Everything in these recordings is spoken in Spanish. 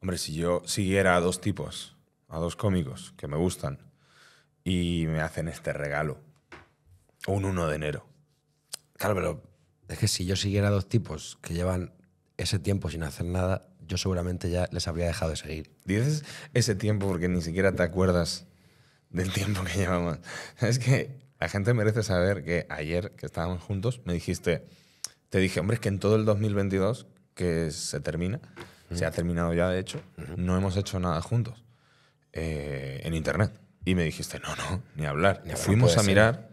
Hombre, si yo siguiera a dos tipos, a dos cómicos que me gustan y me hacen este regalo, un 1 de enero. Claro, pero es que si yo siguiera a dos tipos que llevan ese tiempo sin hacer nada, yo seguramente ya les habría dejado de seguir. Dices ese tiempo porque ni siquiera te acuerdas del tiempo que llevamos. Es que la gente merece saber que ayer que estábamos juntos me dijiste, te dije, hombre, es que en todo el 2022 que se termina, se ha terminado ya de hecho, no hemos hecho nada juntos eh, en internet. Y me dijiste, no, no, ni hablar. Fuimos a mirar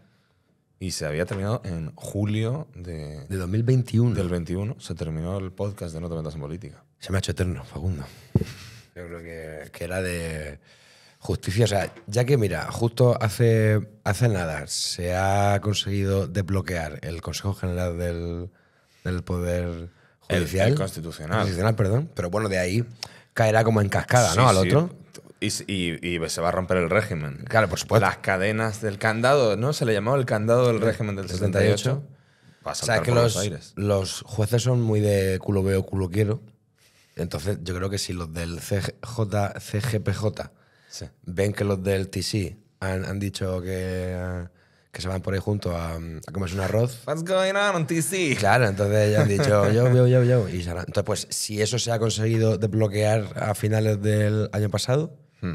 y se había terminado en julio de, de 2021. Del 21 se terminó el podcast de No te metas en política. Se me ha hecho eterno, Facundo. Yo creo que, era de justicia. O sea, ya que mira, justo hace, hace nada se ha conseguido desbloquear el Consejo General del, del Poder Judicial. constitucional. perdón. Pero bueno, de ahí caerá como en cascada, ¿no? Al otro. Y, se va a romper el régimen. Claro, por supuesto. Las cadenas del candado, ¿no? Se le llamó el candado del régimen del 78. o sea, que los, jueces son muy de culo veo, culo quiero. Entonces, yo creo que si los del CJ, CGPJ ven que los del TC han dicho que ah, que se van por ahí juntos a, comerse un arroz. What's going on, TC? Claro, entonces ya han dicho yo, yo, yo, yo. entonces, pues, si eso se ha conseguido desbloquear a finales del año pasado, hmm.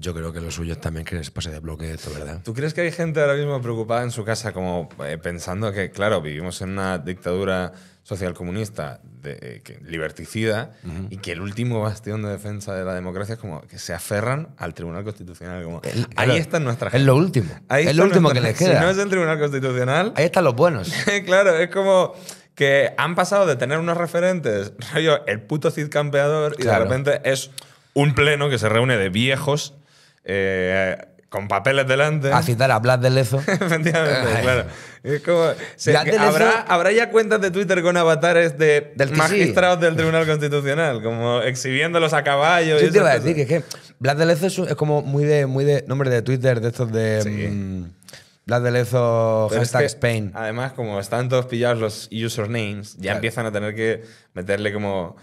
Yo creo que los suyos también también que se pase de bloque esto, ¿verdad? ¿Tú crees que hay gente ahora mismo preocupada en su casa, como eh, pensando que, claro, vivimos en una dictadura social comunista eh, liberticida y que el último bastión de defensa de la democracia es como que se aferran al Tribunal Constitucional. Como, ahí está nuestra gente. Es lo último. es lo último que les queda. Si no es el Tribunal Constitucional. Ahí están los buenos. claro, es como que han pasado de tener unos referentes, rollo, el puto Cid campeador, y de repente es un pleno que se reúne de viejos eh, con papeles delante. A citar a Blas de Lezo. Efectivamente, claro. habrá, ya cuentas de Twitter con avatares de del magistrados del Tribunal Constitucional, como exhibiéndolos a caballo. Sí, te iba a decir que es Blas de Lezo es, como muy de, muy de nombre de Twitter, de estos de. Mm, Blas de Lezo, hashtag Spain. Además, como están todos pillados los usernames, ya empiezan a tener que meterle como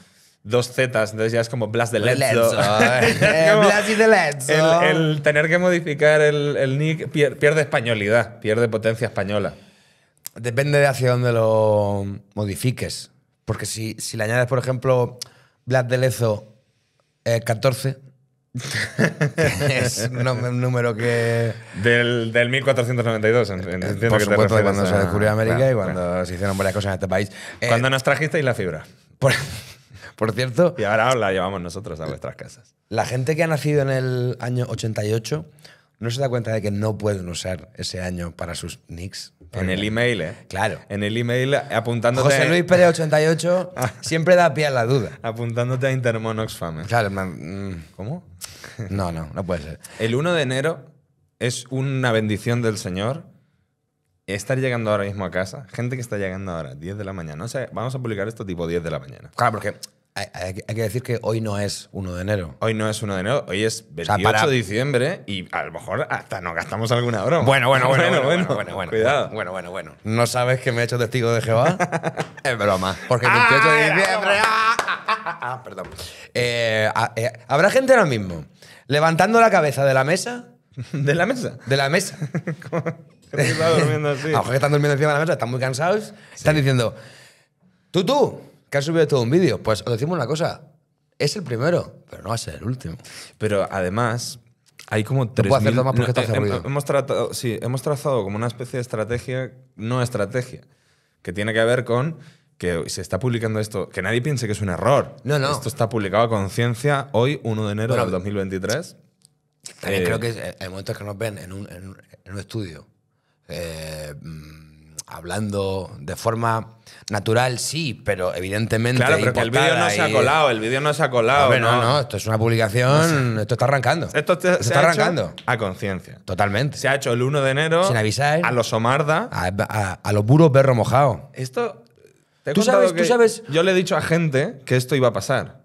dos zetas, entonces ya es como Blas de Lezo eh, Blas de lezo. El, tener que modificar el, nick pierde españolidad, pierde potencia española. Depende de hacia dónde lo modifiques. Porque si, si le añades, por ejemplo, Blas de Lezo 14, eh, es un número que. Del, del 1492, eh, entiendo Por que cuando se descubrió América y cuando se hicieron varias cosas en este país. Cuando nos trajisteis la fibra. Por cierto. Y ahora la llevamos nosotros a vuestras casas. La gente que ha nacido en el año 88 no se da cuenta de que no pueden usar ese año para sus nicks. En el email, ¿eh? Claro. En el email apuntándote. José Luis Pérez 88 ah. siempre da pie a la duda. Apuntándote a Intermonox Fame. Claro, mm. ¿cómo? No, no, no puede ser. El 1 de enero es una bendición del Señor estar llegando ahora mismo a casa. Gente que está llegando ahora, 10 de la mañana. O sea, vamos a publicar esto tipo 10 de la mañana. Claro, porque hay, que decir que hoy no es 1 de enero. Hoy no es 1 de enero, hoy es 28 de diciembre y a lo mejor hasta nos gastamos alguna hora. Bueno, bueno, bueno, bueno, bueno, cuidado. Bueno, bueno, bueno. ¿No sabes que me he hecho testigo de Jehová? es broma, porque 28 ah, de diciembre... Ah, ah, ah perdón. Eh, eh, habrá gente ahora mismo levantando la cabeza de la mesa. ¿De la mesa? De la mesa. ¿Cómo? Están durmiendo así. A lo mejor están durmiendo encima de la mesa, están muy cansados. Están diciendo, tú, tú, que has subido todo un vídeo. Pues os decimos una cosa, es el primero, pero no va a ser el último. Pero además, hay como tres. puedo eh, hemos, sí, hemos trazado como una especie de estrategia, no estrategia, que tiene que ver con que se está publicando esto, que nadie piense que es un error. No, no. Esto está publicado a conciencia hoy, 1 de enero del 2023. También eh, creo que hay momento que nos ven en un, estudio, eh, mm, hablando de forma natural sí, pero evidentemente. Claro, pero el vídeo no se ha colado, el vídeo no se ha colado. No, no, no, esto es una publicación, esto está arrancando. Esto, se está arrancando. a conciencia. Totalmente. Se ha hecho el 1 de enero. Sin avisar. A los Somarda… A, a, los puros perro mojado. Esto. ¿Tú, sabes, tú sabes. Yo le he dicho a gente que esto iba a pasar.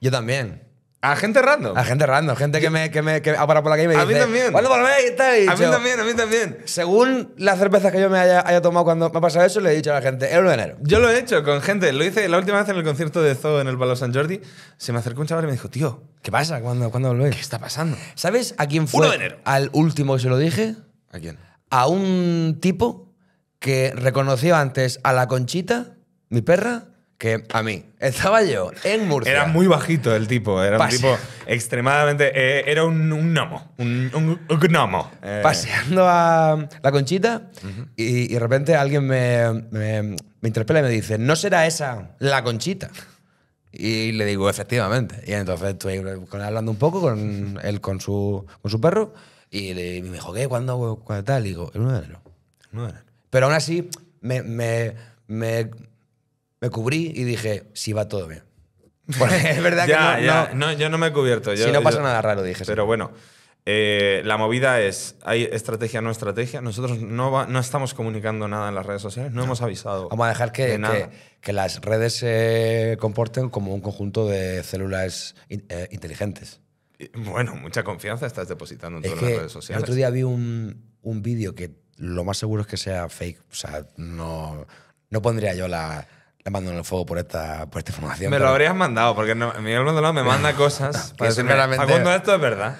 Yo también. A gente rando. A gente rando. gente que me, que me que ha por la calle y me a dice. Pues a mí también. ¿Cuándo a mí también, a mí también. Según las cervezas que yo me haya, haya tomado cuando me ha pasado eso, le he dicho a la gente, el 1 enero. Yo lo he hecho con gente. Lo hice la última vez en el concierto de Zoo en el Palau San Jordi. Se me acercó un chaval y me dijo, tío, ¿qué pasa? ¿Cuándo, ¿cuándo volvéis? ¿Qué está pasando? ¿Sabes a quién fue? Al último que se lo dije. ¿A quién? A un tipo que reconoció antes a la Conchita, mi perra, que a mí. Estaba yo en Murcia. Era muy bajito el tipo, era un tipo extremadamente. Eh, era un, gnomo, un, gnomo. Eh. Paseando a la conchita y, y, de repente alguien me, me, me, interpela y me dice: ¿No será esa la conchita? Y le digo, efectivamente. Y entonces estoy hablando un poco con él, con su, con su perro, y me dijo, ¿qué? ¿Cuándo? ¿Cuándo tal? Y digo, el 1 de enero. Pero aún así, me, me me cubrí y dije, si va todo bien. es verdad que no, Yo no me he cubierto. si no pasa nada raro, dije. Pero bueno, eh, la movida es, hay estrategia, no estrategia. Nosotros no, estamos comunicando nada en las redes sociales, no, hemos avisado. Vamos a dejar que, las redes se comporten como un conjunto de células eh, inteligentes. bueno, mucha confianza estás depositando en todas las redes sociales. El otro día vi un, vídeo que lo más seguro es que sea fake. O sea, no, no pondría yo la, le mando en el fuego por esta, esta información. Me lo habrías mandado, porque mi Miguel me manda cosas para esto es verdad.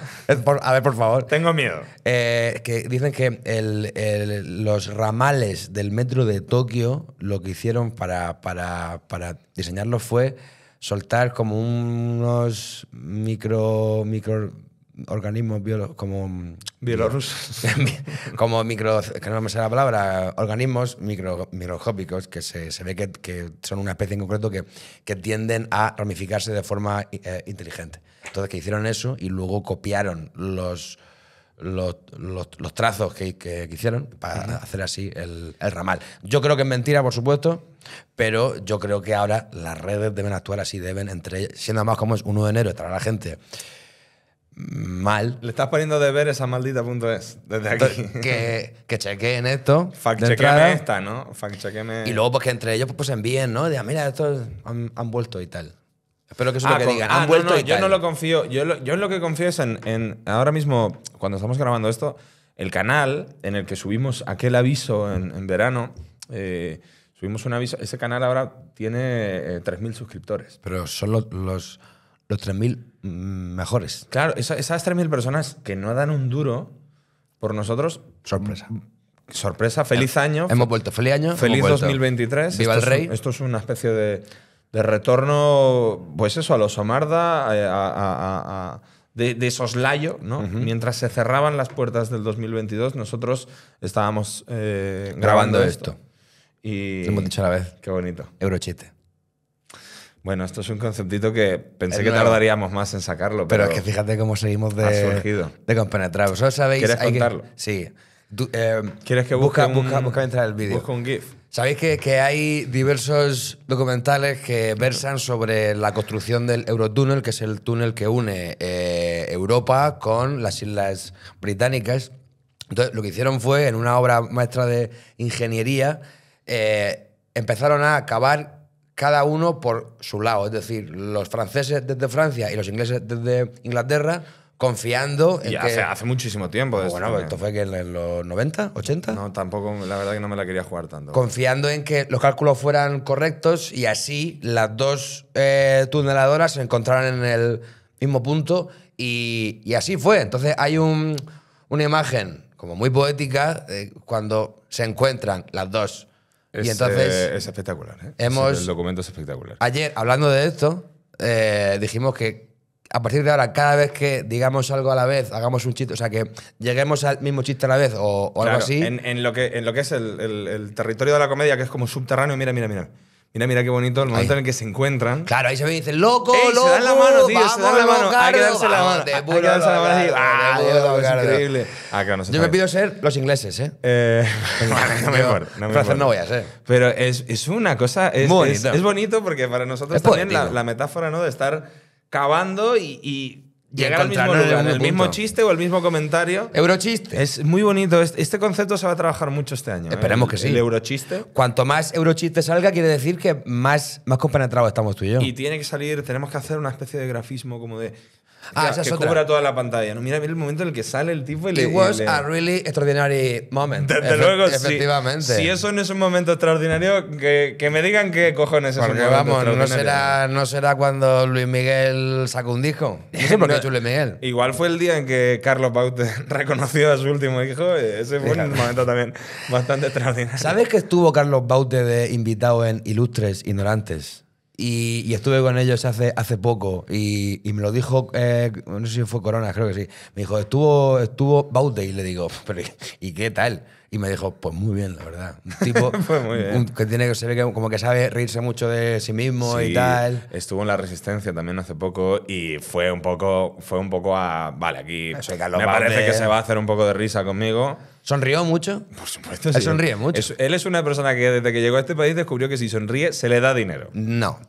a ver, por favor. Tengo miedo. Eh, que dicen que los ramales del metro de Tokio lo que hicieron para, para, para diseñarlo fue soltar como unos micro, micro organismos biológicos, como mm, bielorrusos como micro que no me sé la palabra organismos micro, microscópicos que se, ve que, son una especie en concreto que, tienden a ramificarse de forma eh, inteligente entonces que hicieron eso y luego copiaron los los, trazos que, que, hicieron para hacer así el, el ramal yo creo que es mentira por supuesto pero yo creo que ahora las redes deben actuar así deben entre siendo más como es 1 de enero estará la gente mal. Le estás poniendo de deberes punto maldita.es desde aquí. Que, que chequen esto. fact esta, ¿no? Y luego, pues que entre ellos pues, envíen, ¿no? de mira, esto han, vuelto y tal. Espero que eso es lo ah, que digan. Ah, vuelto yo no lo confío. Yo, lo, yo lo que confío es en, Ahora mismo, cuando estamos grabando esto, el canal en el que subimos aquel aviso en, verano. Eh, subimos un aviso. Ese canal ahora tiene 3.000 eh, suscriptores. Pero son los los 3.000 mm, mejores. Claro, esas, 3.000 personas que no dan un duro por nosotros. Sorpresa. Mm, sorpresa, feliz año. Hemos vuelto, feliz año. Feliz 2023. Viva el rey. esto es una especie de, retorno, pues eso, a los Omarda, eh, de, soslayo, ¿no? Mientras se cerraban las puertas del 2022, nosotros estábamos eh, grabando, esto. Y Hemos dicho a la vez. Qué bonito. Eurochiste. Bueno, esto es un conceptito que pensé que tardaríamos más en sacarlo. Pero, es que fíjate cómo seguimos de, de compenetrados. ¿Quieres contarlo? sí. Eh, ¿Quieres que busque busca, un, busca, entrar el vídeo? Busca un GIF. Sabéis que, hay diversos documentales que versan sobre la construcción del Eurotúnel, que es el túnel que une eh, Europa con las Islas Británicas. Entonces, lo que hicieron fue, en una obra maestra de ingeniería, eh, empezaron a cavar cada uno por su lado. Es decir, los franceses desde Francia y los ingleses desde Inglaterra confiando en hace, hace muchísimo tiempo. Ah, bueno, esto, fue que en los 90, 80. No, tampoco, la verdad que no me la quería jugar tanto. Confiando en que los cálculos fueran correctos y así las dos eh, tuneladoras se encontraran en el mismo punto y, y así fue. Entonces hay un, una imagen como muy poética cuando se encuentran las dos es, entonces, eh, es espectacular. ¿eh? Hemos, el documento es espectacular. Ayer, hablando de esto, eh, dijimos que a partir de ahora, cada vez que digamos algo a la vez, hagamos un chiste, o sea, que lleguemos al mismo chiste a la vez o, algo así. En, lo que, en lo que es el territorio de la comedia, que es como subterráneo, mira, mira, mira. Mira, mira qué bonito el momento en el que se encuentran. Claro, ahí se y dicen, loco, loco. Se dan la mano, tío, se dan la mano. hay que ah, darse la mano. Hay que darse la mano ¡Ah, es increíble! Ah, claro, no Yo me pido ser los ingleses, ¿eh? eh no me importa. No me no voy a ser. Pero es, es una cosa. Es, bonito. Es, bonito porque para nosotros también la, metáfora, ¿no? De estar cavando y llegar al mismo el mismo chiste o el mismo comentario. Eurochiste. Es muy bonito. Este concepto se va a trabajar mucho este año. ¿eh? Esperemos que sí. El eurochiste. Cuanto más eurochiste salga, quiere decir que más, más compenetrados estamos tú y yo. Y tiene que salir, tenemos que hacer una especie de grafismo como de Ah, que, cubra toda la pantalla. Mira, mira el momento en el que sale el tipo y le le. It was a really extraordinary moment. Desde luego, efectivamente. Si, eso no es un momento extraordinario, que, me digan qué cojones es vamos, no será, no será cuando Luis Miguel sacó un disco. No Miguel. Igual fue el día en que Carlos Baute reconoció a su último hijo. Eh, ese fue un momento también bastante extraordinario. ¿Sabes que estuvo Carlos Baute de invitado en Ilustres Ignorantes? Y, estuve con ellos hace, hace poco y, me lo dijo, eh, no sé si fue Corona, creo que sí. Me dijo, estuvo, estuvo Baute y le digo, ¿y qué tal? Y me dijo, pues muy bien, la verdad. Un tipo pues que tiene que ser como que sabe reírse mucho de sí mismo y tal. Estuvo en la resistencia también hace poco y fue un poco, fue un poco a. Vale, aquí me parece que se va a hacer un poco de risa conmigo. ¿Sonrió mucho? Por supuesto, sí. sonríe mucho. él es una persona que desde que llegó a este país descubrió que si sonríe se le da dinero. No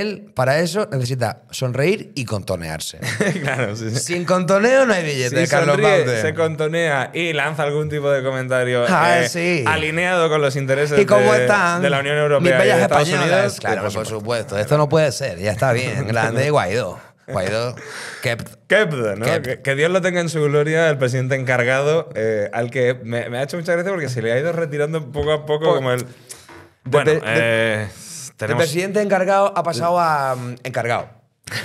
él, para eso, necesita sonreír y contonearse. claro, Sin contoneo no hay billete, Carlos sonríe, Se contonea y lanza algún tipo de comentario ah, eh, alineado con los intereses de, la Unión Europea. y bellas españolas. Unidos, claro, por supuesto. Esto no puede ser, ya está bien. Grande Guaidó. Guaidó, Que, Dios lo tenga en su gloria, el presidente encargado, eh, al que me, ha hecho mucha gracia porque se le ha ido retirando poco a poco, como el. Bueno, eh, el presidente encargado ha pasado a mm, encargado.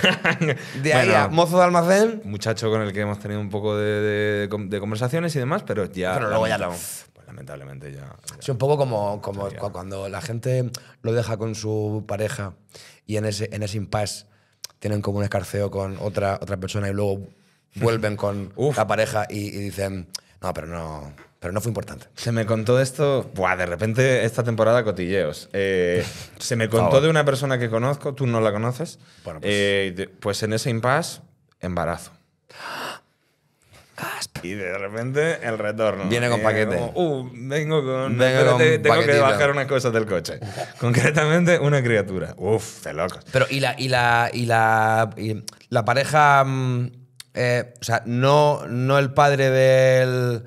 De ahí a mozo de almacén. Muchacho con el que hemos tenido un poco de, conversaciones y demás, pero ya. Pero luego ya lo. Pues lamentablemente ya. es un poco como, cuando la gente lo deja con su pareja y en ese, en ese impasse tienen como un escarceo con otra, otra persona y luego vuelven con la pareja y dicen, no, pero no pero no fue importante. Se me contó esto, buah, de repente esta temporada cotilleos. Eh, se me contó de una persona que conozco, tú no la conoces. Bueno, eh, pues-, pues. en ese impasse, embarazo. Y de repente el retorno. Viene con eh, paquete. uh, vengo con. tengo que bajar unas cosas del coche. Concretamente, una criatura. Uf, de locos. Pero, ¿y la, y la, y la, la pareja. Mm, o sea, no, no el padre del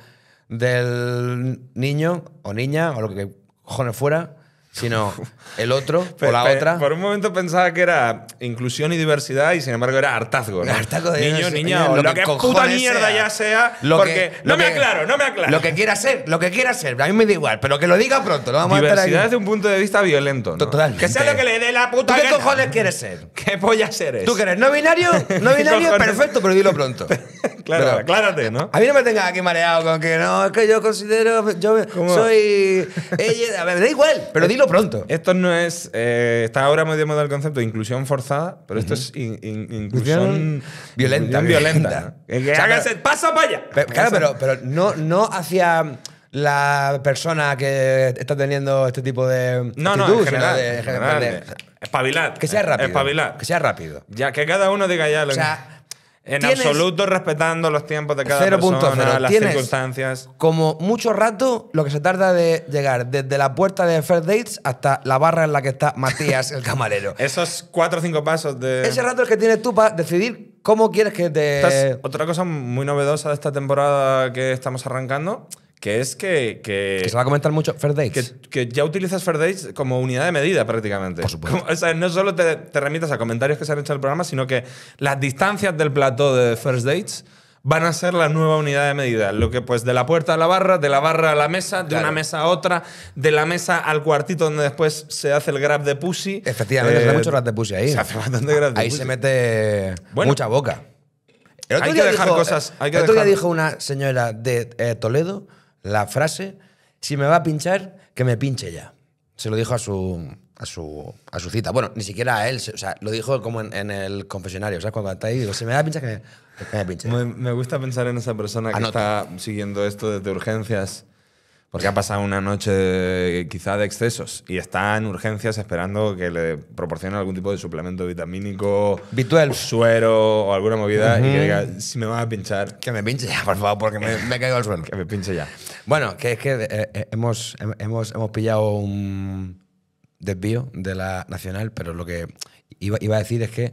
del niño o niña o lo que cojones fuera sino el otro o la otra. Por un momento pensaba que era inclusión y diversidad y sin embargo era hartazgo. ¿no? Hartazgo de niño, niño, lo, que, es puta mierda ya sea, lo que, no me aclaro, no me aclaro. Lo que quiera ser, lo que quiera ser, a mí me da igual, pero que lo diga pronto, lo vamos diversidad a estar desde un punto de vista violento, ¿no? Totalmente. Que sea lo que le dé la puta ¿Tú qué cojones quieres ser? ¿Qué polla eres? ¿Tú quieres no binario? No binario, perfecto, pero dilo pronto. claro, aclárate, ¿no? A mí no me tengas aquí mareado con que no, es que yo considero yo soy ella, a ver, da igual, pero dilo pronto. Esto no es. Eh, está ahora muy de moda el concepto de inclusión forzada, pero esto es inclusión violenta. violenta. pasa para Pero, claro, pero, no, no hacia la persona que está teniendo este tipo de no actitud, no general, que sea eh, rápido que sea rápido ya que cada uno diga ya lo que. En absoluto respetando los tiempos de cada persona, las circunstancias. Como mucho rato lo que se tarda de llegar desde la puerta de Fair Dates hasta la barra en la que está Matías, el camarero. Esos cuatro o cinco pasos de. Ese rato es que tienes tú para decidir cómo quieres que te. otra cosa muy novedosa de esta temporada que estamos arrancando que es que... Que, se va a comentar mucho Fair Dates. Que, ya utilizas Fair Dates como unidad de medida prácticamente. Por supuesto. o sea, no solo te, te remitas a comentarios que se han hecho en el programa, sino que las distancias del plató de First Dates van a ser la nueva unidad de medida. Lo que pues de la puerta a la barra, de la barra a la mesa, de una mesa a otra, de la mesa al cuartito donde después se hace el grab de pussy. Efectivamente, se hace eh, mucho grab de pussy ahí. Se hace bastante grab de ahí Ahí se mete mucha boca. hay que dejar cosas. Hay que dijo una señora de eh, Toledo la frase, si me va a pinchar, que me pinche ya. Se lo dijo a su, a su, a su cita. Bueno, ni siquiera a él, o sea, lo dijo como en, el confesionario, ¿sabes? Cuando está ahí, si me va a pinchar, que me, pinche. Me, gusta pensar en esa persona que está siguiendo esto desde urgencias porque ha pasado una noche quizá de excesos y está en urgencias esperando que le proporcionen algún tipo de suplemento vitamínico, suero o alguna movida y que diga, si me vas a pinchar... Que me pinche ya, por favor, porque me, he caído al suelo. que me pinche ya. Bueno, que es que eh, eh, hemos, hemos, pillado un desvío de la nacional, pero lo que iba, iba a decir es que,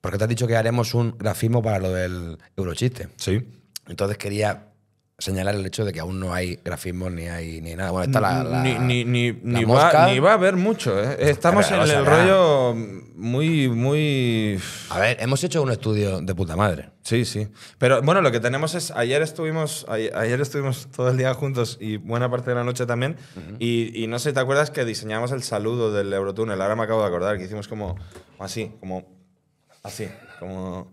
porque te has dicho que haremos un grafismo para lo del eurochiste. Sí. Entonces quería señalar el hecho de que aún no hay grafismos ni hay nada. Bueno, está la, ni, Va, ni, va, a haber mucho. ¿eh? Estamos en el rollo muy, muy. A ver, hemos hecho un estudio de puta madre. Sí, sí. Pero bueno, lo que tenemos es. Ayer estuvimos, ayer, estuvimos todo el día juntos y buena parte de la noche también. y, no sé, ¿te acuerdas que diseñamos el saludo del Eurotúnel? Ahora me acabo de acordar que hicimos como así, como así, como.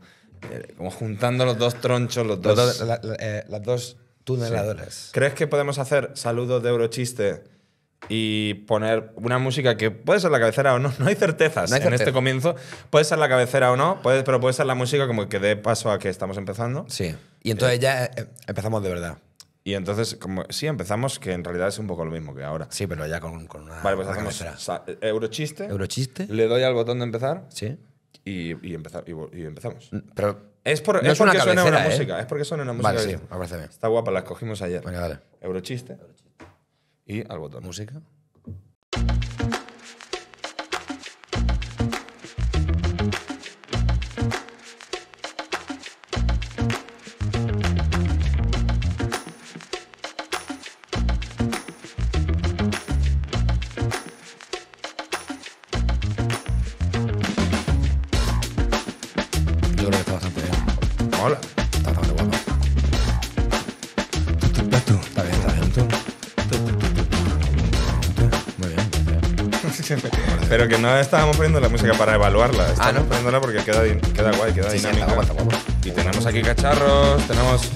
Eh, como juntando los dos tronchos, los dos. Eh, las dos Tuneladoras. ¿Crees que podemos hacer saludos de Eurochiste y poner una música que puede ser la cabecera o no? No hay certezas en este comienzo. Puede ser la cabecera o no, puede, pero puede ser la música como que dé paso a que estamos empezando. Sí. Y entonces eh, ya eh, empezamos de verdad. Y entonces, como, sí, empezamos, que en realidad es un poco lo mismo que ahora. Sí, pero ya con, una. Vale, pues hacemos eh, Eurochiste. Eurochiste. Le doy al botón de empezar. Sí. Y, y empezamos. Pero es, por, no es, porque suena una música. ¿eh? Es porque suena una música. Vale, sí, me bien. Está guapa, la escogimos ayer. Venga, dale. Eurochiste. Y al botón. Música. Porque no estábamos poniendo la música para evaluarla. Estamos ah, ¿no? poniéndola porque queda, guay, queda dinámica. Y tenemos aquí cacharros, tenemos.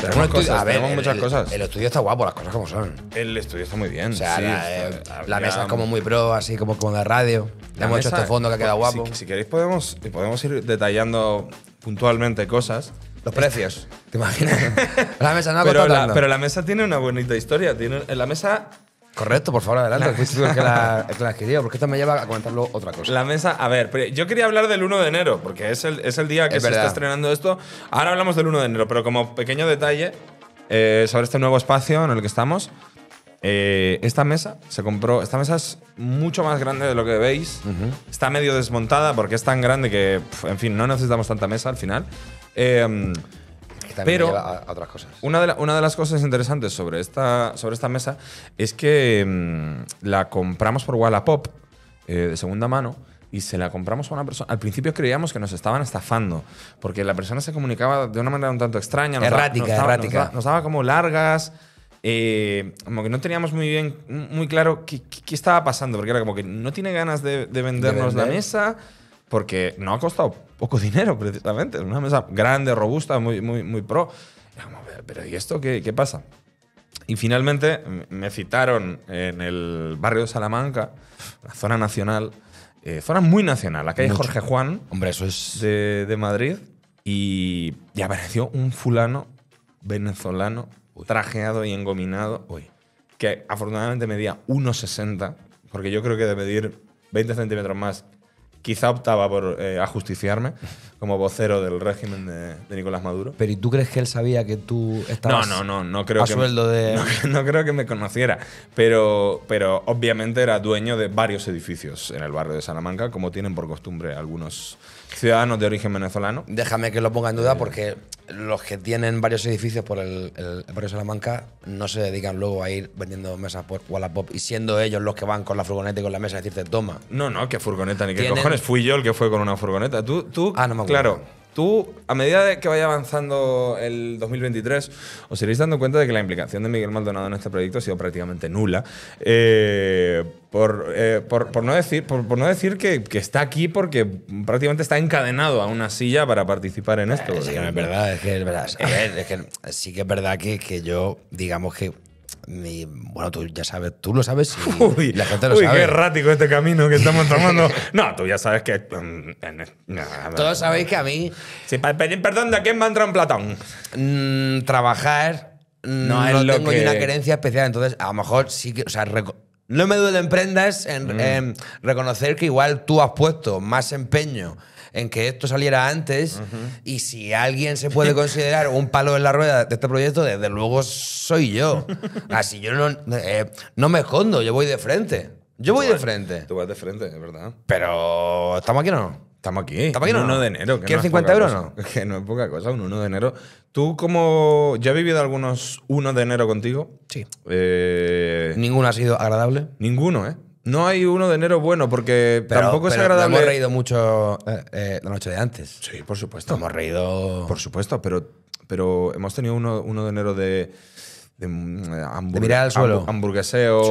Tenemos, cosas, tenemos muchas cosas. El estudio está guapo, las cosas como son. El estudio está muy bien. sí, la, eh, mesa es como muy pro, así como, como de radio. La hemos hecho este fondo que queda guapo. Si, queréis, podemos, podemos ir detallando puntualmente cosas. Los precios. ¿Te imaginas? la mesa no ha pero, la, pero la mesa tiene una bonita historia. Tiene, la mesa Correcto, por favor, adelante. Fuiste que la, porque esto me lleva a comentarlo otra cosa. La mesa, a ver, yo quería hablar del 1 de enero, porque es el, es el día que se está estrenando esto. Ahora hablamos del 1 de enero, pero como pequeño detalle eh, sobre este nuevo espacio en el que estamos, eh, esta mesa se compró. Esta mesa es mucho más grande de lo que veis. Está medio desmontada porque es tan grande que, en fin, no necesitamos tanta mesa al final. Eh, pero a otras cosas. Una de, una de las cosas interesantes sobre esta, sobre esta mesa es que mm, la compramos por Wallapop eh, de segunda mano y se la compramos a una persona. Al principio creíamos que nos estaban estafando, porque la persona se comunicaba de una manera un tanto extraña. errática, errática. nos, daba, como largas. Eh, como que no teníamos muy bien, muy claro qué, estaba pasando, porque era como que no tiene ganas de, vendernos la mesa porque no ha costado poco dinero, precisamente. Es una mesa grande, robusta, muy, muy, muy pro. Pero ¿y esto qué, qué pasa? Y finalmente me citaron en el barrio de Salamanca, la zona nacional, eh, zona muy nacional, la calle Jorge Juan. Hombre, eso es. De, Madrid. Y, apareció un fulano venezolano, trajeado y engominado, Uy. que afortunadamente medía 1,60, porque yo creo que de medir 20 centímetros más quizá optaba por eh, ajusticiarme como vocero del régimen de, Nicolás Maduro. Pero ¿y tú crees que él sabía que tú estabas no, no, no, no creo sueldo de...? No, creo que me conociera, pero, pero obviamente era dueño de varios edificios en el barrio de Salamanca, como tienen por costumbre algunos Ciudadanos de origen venezolano. Déjame que lo ponga en duda porque los que tienen varios edificios por el, barrio Salamanca no se dedican luego a ir vendiendo mesas por Wallapop y siendo ellos los que van con la furgoneta y con la mesa a decirte, toma. No, no, qué furgoneta, ni qué cojones. Fui yo el que fue con una furgoneta. Tú, tú ah, no me acuerdo. claro Tú, a medida de que vaya avanzando el 2023, os iréis dando cuenta de que la implicación de Miguel Maldonado en este proyecto ha sido prácticamente nula. Eh, eh, por, no decir, por, no decir que, está aquí porque prácticamente está encadenado a una silla para participar en esto. Eh, sí que es verdad, es que es verdad. A ver, es que sí que es verdad que yo, digamos que bueno, tú ya sabes, tú lo sabes uy, la gente lo uy, qué errático este camino que estamos tomando. no, tú ya sabes que... Mm, Todos sabéis que a mí... Si perdón, ¿de quién va a entrar un platón? Mm, trabajar... Mm, no, es tengo una querencia especial, entonces a lo mejor sí que... O sea, no me duele prendas en, en reconocer que igual tú has puesto más empeño en que esto saliera antes. Y si alguien se puede considerar un palo en la rueda de este proyecto, desde luego soy yo. Así yo no, eh, no me escondo, yo voy de frente. Yo voy de frente. Tú vas de frente, es verdad. Pero, ¿estamos aquí o no? Estamos aquí. Estamos aquí, un 1 de enero. ¿Quieres 50 euros o no? Que no es poca cosa, un 1 de enero. ¿Tú como... ¿Ya he vivido algunos 1 de enero contigo? Sí. Eh... ¿Ninguno ha sido agradable? Ninguno, ¿eh? No hay uno de enero bueno porque tampoco es agradable. hemos reído mucho eh, eh, la noche de antes. Sí, por supuesto. hemos reído. Por supuesto, pero, pero hemos tenido uno, uno de enero de de, mm, eh, mirar al suelo. hamburgueseo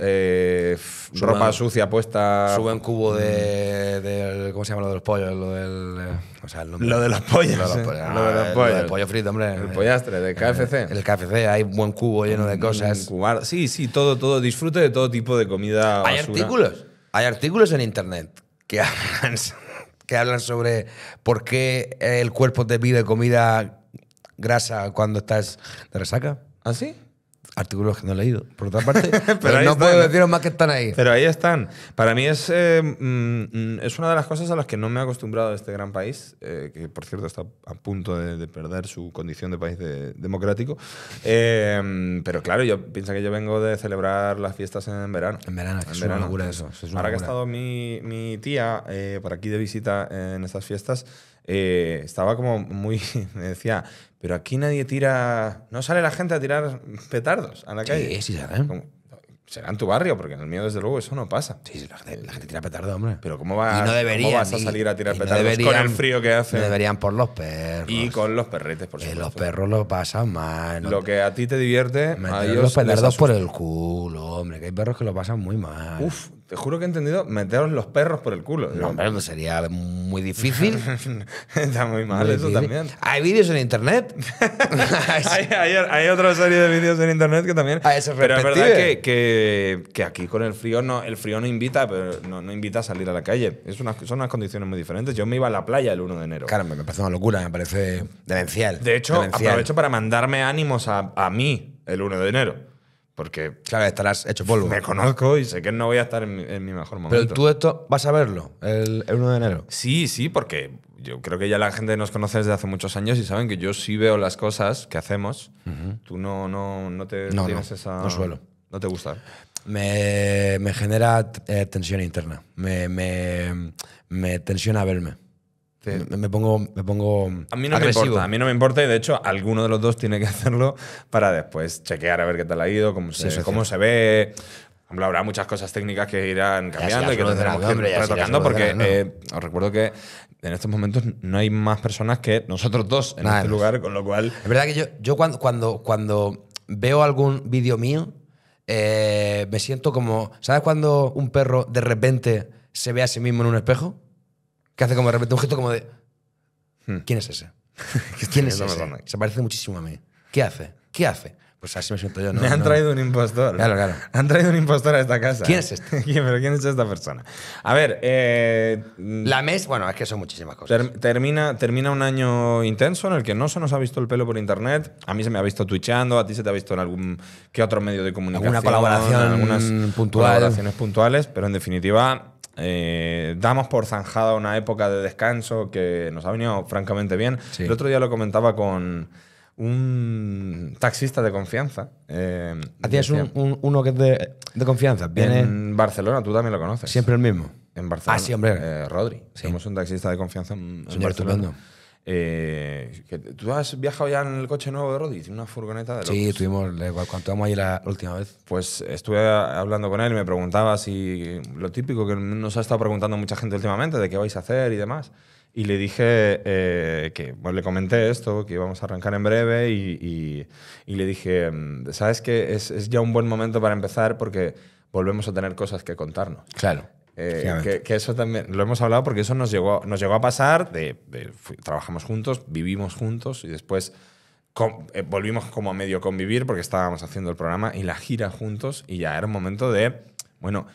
eh, ropa sucia puesta. Sube un cubo de, mm. ¿Cómo se llama lo de los pollos? Lo del. Eh, o sea, el nombre, Lo de los pollos. Lo de los pollos. pollo frito, hombre. El pollastre, del KFC. El, KFC, hay un buen cubo lleno de mm, cosas. Sí, sí, todo, todo. Disfrute de todo tipo de comida. Hay artículos. Hay artículos en internet que hablan, que hablan sobre por qué el cuerpo te pide comida grasa cuando estás de resaca. ¿Ah, sí? Artículos que no he leído, por otra parte. pero, no puedo deciros más que están ahí. Pero ahí están. Para mí es, eh, mm, mm, es una de las cosas a las que no me he acostumbrado este gran país, eh, que por cierto está a punto de, perder su condición de país democrático. Eh, pero claro, yo pienso que yo vengo de celebrar las fiestas en verano. En verano, es en verano. una eso. Ahora que ha estado mi, tía por aquí de visita en estas fiestas, estaba como muy, me decía, pero aquí nadie tira. No sale la gente a tirar petardos a la calle. Sí, sí, Será en tu barrio, porque en el mío, desde luego, eso no pasa. Sí, la, gente, tira petardos, hombre. Pero ¿cómo, vas a salir a tirar petardos con el frío que hace? deberían por los perros. Y con los perretes, por supuesto. los perros lo pasan mal. lo que a ti te divierte, a los petardos por el culo, hombre. Que hay perros que lo pasan muy mal. Uf, te juro que he entendido meteros los perros por el culo. No, hombre, pues sería muy difícil. Está muy mal eso también. Hay vídeos en internet. hay, otra serie de vídeos en internet que también. Ah, pero es verdad que, que, aquí con el frío no, el frío no invita, pero no, invita a salir a la calle. Es una, son unas condiciones muy diferentes. Yo me iba a la playa el 1 de enero. Claro, me parece una locura, me parece demencial. De hecho, aprovecho para mandarme ánimos a, a mí el 1 de enero. Porque. Claro, estarás hecho polvo. Me conozco y sé que no voy a estar en mi, mejor momento. Pero tú esto vas a verlo el, 1 de enero. Sí, sí, porque yo creo que ya la gente nos conoce desde hace muchos años y saben que yo sí veo las cosas que hacemos. Tú no, no, no te tienes esa. No suelo. No te gusta. Me, genera eh, tensión interna. Me, me, me tensiona verme. Este, me, pongo, me pongo. A mí no me importa. A mí no me importa y de hecho alguno de los dos tiene que hacerlo para después chequear a ver qué tal ha ido, cómo se, cómo se ve. Habrá muchas cosas técnicas que irán cambiando y que tendremos que ir retocando porque eh, os recuerdo que en estos momentos no hay más personas que nosotros dos en este lugar, con lo cual... Es verdad que yo, yo cuando, cuando, cuando veo algún vídeo mío, eh, me siento como... ¿Sabes cuando un perro de repente se ve a sí mismo en un espejo? que hace como de repente un gesto como de... Hmm. ¿Quién es ese? ¿Quién es ese? Se parece muchísimo a mí. ¿Qué hace? ¿Qué hace? Pues así me siento yo. No, me han traído un impostor. Claro, claro. Han traído un impostor a esta casa. ¿Quién es este? ¿Pero quién es esta persona? A ver. Eh, mm, la mes. Bueno, es que son muchísimas cosas. termina, termina un año intenso en el que no se nos ha visto el pelo por internet. A mí se me ha visto twitchando, a ti se te ha visto en algún. ¿Qué otro medio de comunicación? Alguna colaboración. Algunas colaboraciones puntuales, pero en definitiva eh, damos por zanjada una época de descanso que nos ha venido francamente bien. El otro día lo comentaba con un taxista de confianza. Eh, un, uno que es de, confianza? ¿Viene? En Barcelona, tú también lo conoces. Siempre el mismo. En Barcelona. Ah, sí, hombre. Eh, Rodri. Somos un taxista de confianza. En Barcelona. Eh, que, ¿Tú has viajado ya en el coche nuevo de Roddy? una furgoneta de locos. Sí, tuvimos, cuando estuvimos ahí la última vez. Pues estuve hablando con él y me preguntaba si lo típico que nos ha estado preguntando mucha gente últimamente, de qué vais a hacer y demás. Y le dije eh, que, bueno, le comenté esto, que íbamos a arrancar en breve y, y, y le dije, mm, ¿sabes que es, es ya un buen momento para empezar porque volvemos a tener cosas que contarnos. Claro. Eh, que, eso también lo hemos hablado porque eso nos llegó, nos llegó a pasar. trabajamos juntos, vivimos juntos y después eh, volvimos como a medio convivir porque estábamos haciendo el programa y la gira juntos. Y ya era un momento de, bueno.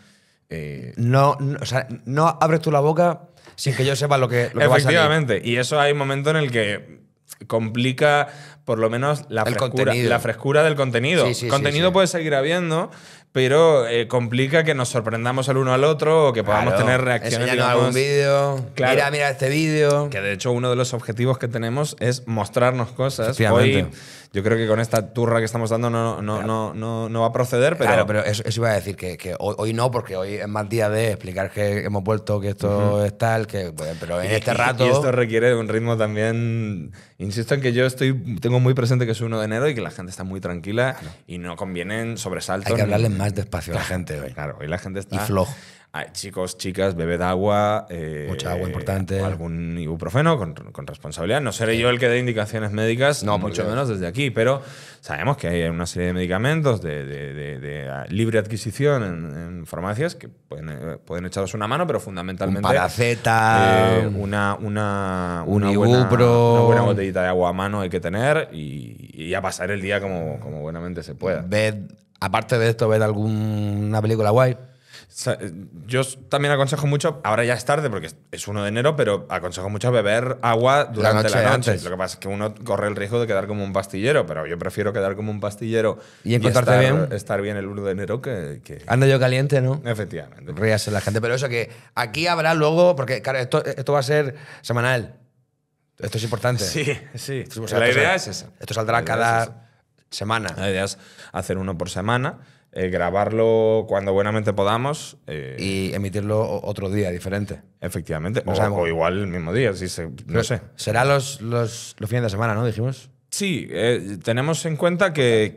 Eh, no, abres tú la boca sin que yo sepa lo que, lo Efectivamente. Y eso hay un momento en el que complica por lo menos la, frescura, la frescura del contenido. El contenido puede seguir habiendo, pero eh, complica que nos sorprendamos el uno al otro o que podamos tener reacciones. algún vídeo. mira, mira este vídeo. Que de hecho uno de los objetivos que tenemos es mostrarnos cosas. Hoy, yo creo que con esta turra que estamos dando no, no, no, no, no, va a proceder, pero... Claro, pero eso, iba a decir, que, hoy, no, porque hoy es más día de explicar que hemos vuelto, que esto es tal, que, pero en este rato... Y esto requiere un ritmo también... Insisto en que yo estoy tengo muy presente que es 1 de enero y que la gente está muy tranquila y no convienen sobresaltos. Hay que hablarles más despacio a la gente hoy. Claro, hoy la gente está. Y flojo chicos, chicas, bebed agua. Eh, Mucha agua importante. Algún ibuprofeno con, con responsabilidad. No seré yo el que dé indicaciones médicas, no, mucho menos desde aquí, pero sabemos que hay una serie de medicamentos de, de, de, libre adquisición en, farmacias que pueden, eh, pueden echaros una mano, pero fundamentalmente. Un eh, una, una, una, buena, una, buena, botellita de agua a mano hay que tener y, a pasar el día como, como buenamente se pueda. Ved, aparte de esto, ver alguna película guay yo también aconsejo mucho, ahora ya es tarde porque es 1 de enero, pero aconsejo mucho beber agua durante la noche. Lo que pasa es que uno corre el riesgo de quedar como un pastillero, pero yo prefiero quedar como un pastillero y estar, bien. Estar bien el 1 de enero que, Ando yo caliente, ¿no? Efectivamente. en la gente, pero eso que aquí habrá luego, porque esto, va a ser semanal. Esto es importante. Sí, sí. la idea es esa. Esto saldrá cada semana. La idea es hacer uno por semana. Eh, grabarlo cuando buenamente podamos. Eh, y emitirlo otro día diferente. Efectivamente. o, igual el mismo día, si no sé. Será los, los, los, fines de semana, ¿no? Dijimos. Sí, eh, tenemos en cuenta que,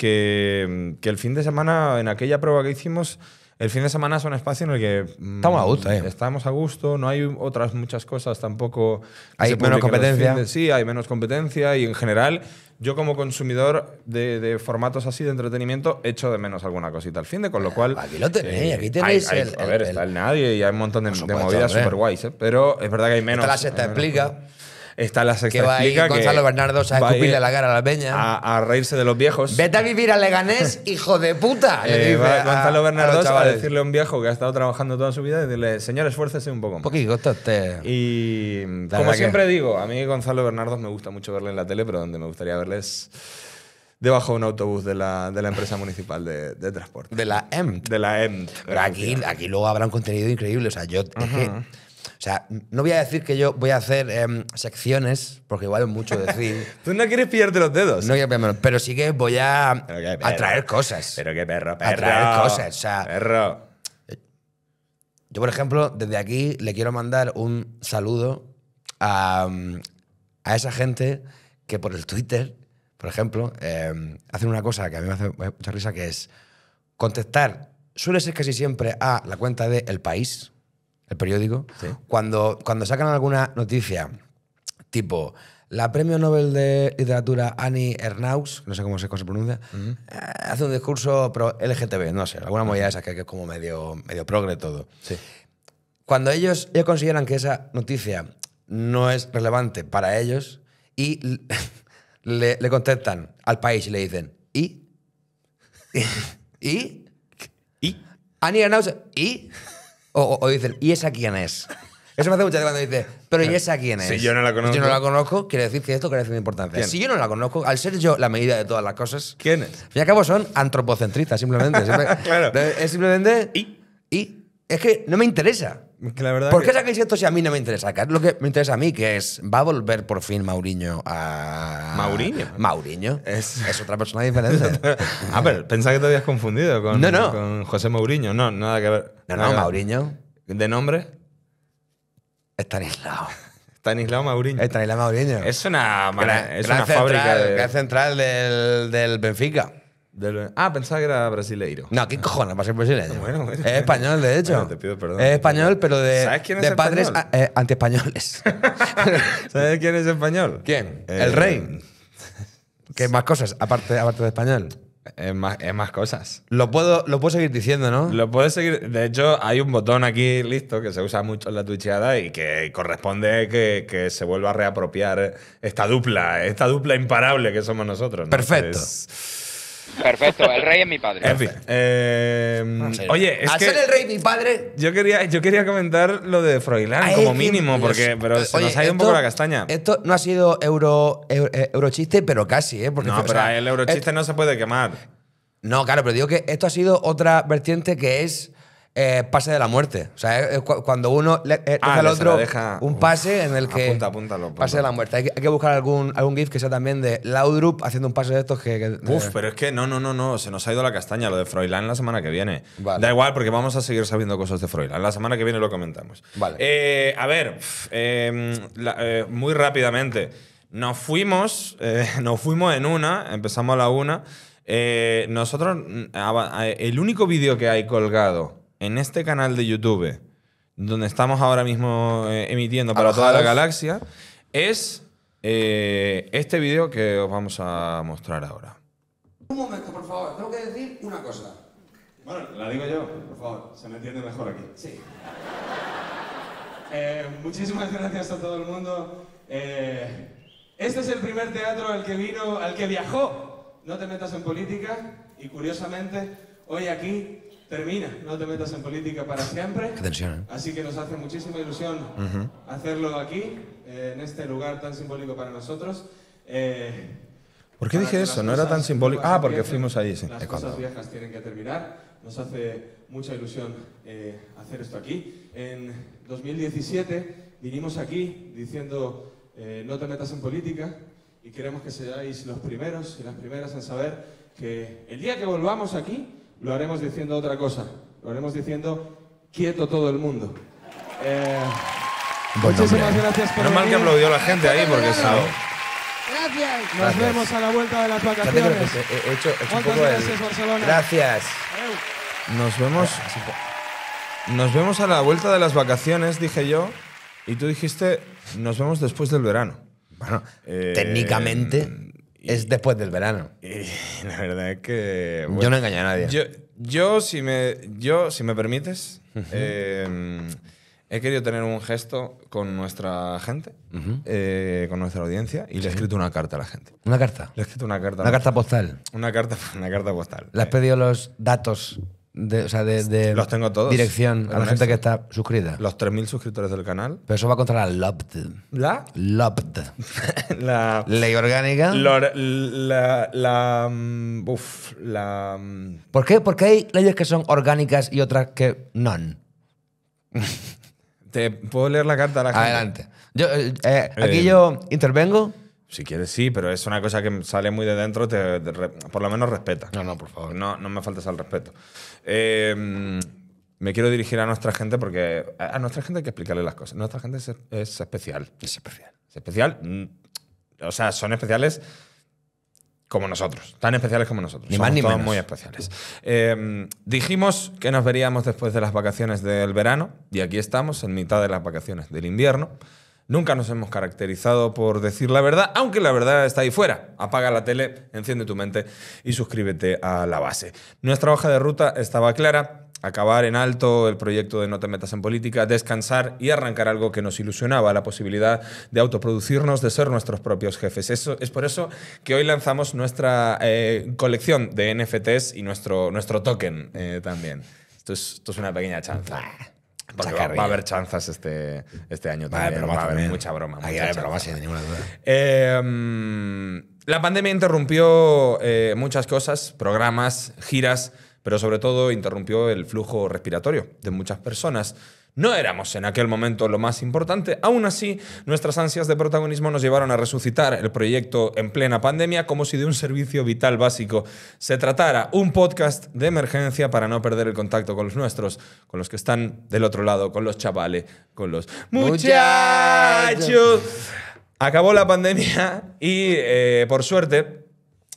el fin de semana, en aquella prueba que hicimos, el fin de semana es un espacio en el que. Mm, estamos a gusto, Estamos a gusto, no hay otras muchas cosas tampoco. Hay menos competencia. sí, hay menos competencia y en general yo como consumidor de, formatos así de entretenimiento echo de menos alguna cosita al fin de, con lo ah, cual... Aquí lo tenéis, eh, aquí tenéis A ver, está el nadie y hay un montón de, movidas super guays, eh, pero es verdad que hay menos... Esta la sexta explica. Menos. Está la sexta que va Gonzalo Bernardo a escupirle la cara a la peña. A, reírse de los viejos. Vete a vivir a Leganés, hijo de puta. Le eh, Gonzalo Bernardo a, a, decirle a un viejo que ha estado trabajando toda su vida y decirle, señor, esfuércese un poco más. Poquito, usted. Y como siempre digo, a mí Gonzalo Bernardo me gusta mucho verle en la tele, pero donde me gustaría verle es debajo de un autobús de la, de la empresa municipal de, transporte. De la EMT. De la EMT. Pero aquí, luego habrá un contenido increíble. O sea, yo sea, no voy a decir que yo voy a hacer em, secciones, porque igual es mucho decir. Tú no quieres pillarte los dedos. No pero sí que voy a, atraer cosas. Pero qué perro, perro. cosas, o sea. Perro. Yo, por ejemplo, desde aquí le quiero mandar un saludo a, em, esa gente que por el Twitter, por ejemplo, em, hacen una cosa que a mí me hace mucha risa, que es contestar, suele ser casi siempre a la cuenta de El País, periódico, cuando, cuando sacan alguna noticia tipo la premio Nobel de literatura Annie Ernaux, no sé cómo se, pronuncia, eh, hace un discurso pro LGTB, no sé, alguna movida esa que, es como medio, medio progre todo. Cuando ellos, ellos consideran que esa noticia no es relevante para ellos y le, contestan al país y le dicen, ¿y? ¿Y? ¿Y? Annie Ernaux, ¿y? O, dicen, ¿y esa quién es? Eso me hace mucha gracia cuando dice, pero ¿y esa quién es? Si yo no la conozco. Si quiere decir que esto carece de importancia. Si yo no la conozco, al ser yo la medida de todas las cosas. ¿Quién es? Al fin y al cabo son antropocentristas, simplemente. claro. Es simplemente. ¿Y? ¿Y? Es que no me interesa. ¿Por qué sacáis esto si a mí no me interesa? es lo que me interesa a mí, que es, ¿va a volver por fin Mauriño a. Mauriño? Mauriño. Es, otra persona diferente. ah, pero pensaba que te habías confundido con, José Mauriño. No, nada que ver. No, no, Mauriño. ¿De nombre? Estanislao. Estanislao Mauriño. Estanislao Mauriño. Es una, es una fábrica. central del Benfica ah, pensaba que era brasileiro. No, ¿qué cojones? para ser brasileño. es español, de hecho. te pido perdón. Es español, pero de, de padres eh, anti-españoles ¿Sabes quién es español? ¿Quién? Eh, El rey. ¿Qué más cosas, aparte, aparte de español. Es eh, más, cosas. Lo puedo, lo puedo seguir diciendo, ¿no? Lo puedes seguir. De hecho, hay un botón aquí listo que se usa mucho en la tuicheada y que corresponde que, se vuelva a reapropiar esta dupla, esta dupla imparable que somos nosotros. ¿no? Perfecto. Perfecto, el rey es mi padre. En fin. Em, oye, es Al ser el rey mi padre. Yo quería, yo quería comentar lo de Froilán como mínimo, porque pero nos ha ido un poco la castaña. Esto no ha sido euro, euro, eh, pero casi, ¿eh? Porque no, pero el eurochiste no se puede quemar. No, claro, pero digo que esto ha sido otra vertiente que es eh, pase de la muerte. O sea, cuando uno le, eh, ah, deja al otro un pase en el que apunta, pase de la muerte. Hay que, buscar algún, algún GIF que sea también de Laudrup haciendo un pase de estos que… uf, pero es que no, no, no, no, se nos ha ido la castaña lo de Froilán la semana que viene. Da igual porque vamos a seguir sabiendo cosas de Froilán. La semana que viene lo comentamos. Vale. Eh, a ver, em, muy rápidamente. Nos fuimos, nos fuimos en una, empezamos a la una. nosotros, mm, el único vídeo que hay colgado en este canal de YouTube, donde estamos ahora mismo eh, emitiendo para toda la galaxia, es eh, este vídeo que os vamos a mostrar ahora. Un momento, por favor, tengo que decir una cosa. Bueno, la digo yo, por favor, se me entiende mejor aquí. Sí. Eh, muchísimas gracias a todo el mundo. este es el primer teatro al que vino, al que viajó. No te metas en política y curiosamente hoy aquí termina, no te metas en política para siempre. Atención, ¿eh? Así que nos hace muchísima ilusión hacerlo aquí, eh, en este lugar tan simbólico para nosotros. Eh, ¿Por qué dije eso? No era tan simbólico. Ah, porque fuimos ahí, sí. Las cosas viejas tienen que terminar. Nos hace mucha ilusión hacer esto aquí. En 2017 vinimos aquí diciendo no te metas en política y queremos que seáis los primeros y las primeras en saber que el día que volvamos aquí lo haremos diciendo otra cosa. Lo haremos diciendo quieto todo el mundo. Eh, muchísimas gracias por No venir. mal que aplaudió la gente ahí porque sabe. Gracias. Nos vemos a la vuelta de las vacaciones. He hecho, he gracias, Barcelona. Gracias. Nos vemos. Nos vemos a la vuelta de las vacaciones, dije yo, y tú dijiste, nos vemos después del verano. Bueno, eh, técnicamente es después del verano. Y la verdad es que. yo no engañé a nadie. Yo, si, me, yo si me permites, em, he querido tener un gesto con nuestra gente, eh, con nuestra audiencia, y le he escrito una carta a la gente. ¿Una carta? Le he escrito una carta. ¿Una carta postal? Una carta, una carta postal. ¿Le has pedido los datos de, o sea, de, los tengo todos. dirección a la gente que está suscrita. Los 3.000 suscriptores del canal. Pero eso va contra la LOBD. ¿La? LOBD. la ley orgánica. la, la, mm, la... Mm. ¿Por qué? Porque hay leyes que son orgánicas y otras que no. ¿Te puedo leer la carta la Adelante. Eh, eh, aquí eh, yo intervengo si quieres, sí, pero es una cosa que sale muy de dentro, por lo menos respeta. No, no, por favor. No, me faltes al respeto. Em, me quiero dirigir a nuestra gente porque a nuestra gente hay que explicarle las cosas. Nuestra gente es, especial. Es especial. Es especial. Mm, o sea, son especiales como nosotros, tan especiales como nosotros. Ni más ni menos. muy especiales. Em, dijimos que nos veríamos después de las vacaciones del verano y aquí estamos en mitad de las vacaciones del invierno. Nunca nos hemos caracterizado por decir la verdad, aunque la verdad está ahí fuera. Apaga la tele, enciende tu mente y suscríbete a la base. Nuestra hoja de ruta estaba clara. Acabar en alto el proyecto de No te metas en política, descansar y arrancar algo que nos ilusionaba, la posibilidad de autoproducirnos, de ser nuestros propios jefes. Eso, es por eso que hoy lanzamos nuestra eh, colección de NFTs y nuestro, nuestro token eh, también. esto es una pequeña chanza va, a haber chanzas este, este año también. va a haber mucha broma. mucha broma, sin ninguna duda. Eh, mm, la pandemia interrumpió eh, muchas cosas, programas, giras, pero sobre todo interrumpió el flujo respiratorio de muchas personas. No éramos en aquel momento lo más importante, aún así nuestras ansias de protagonismo nos llevaron a resucitar el proyecto en plena pandemia como si de un servicio vital básico se tratara, un podcast de emergencia para no perder el contacto con los nuestros, con los que están del otro lado, con los chavales, con los muchachos. Acabó la pandemia y eh, por suerte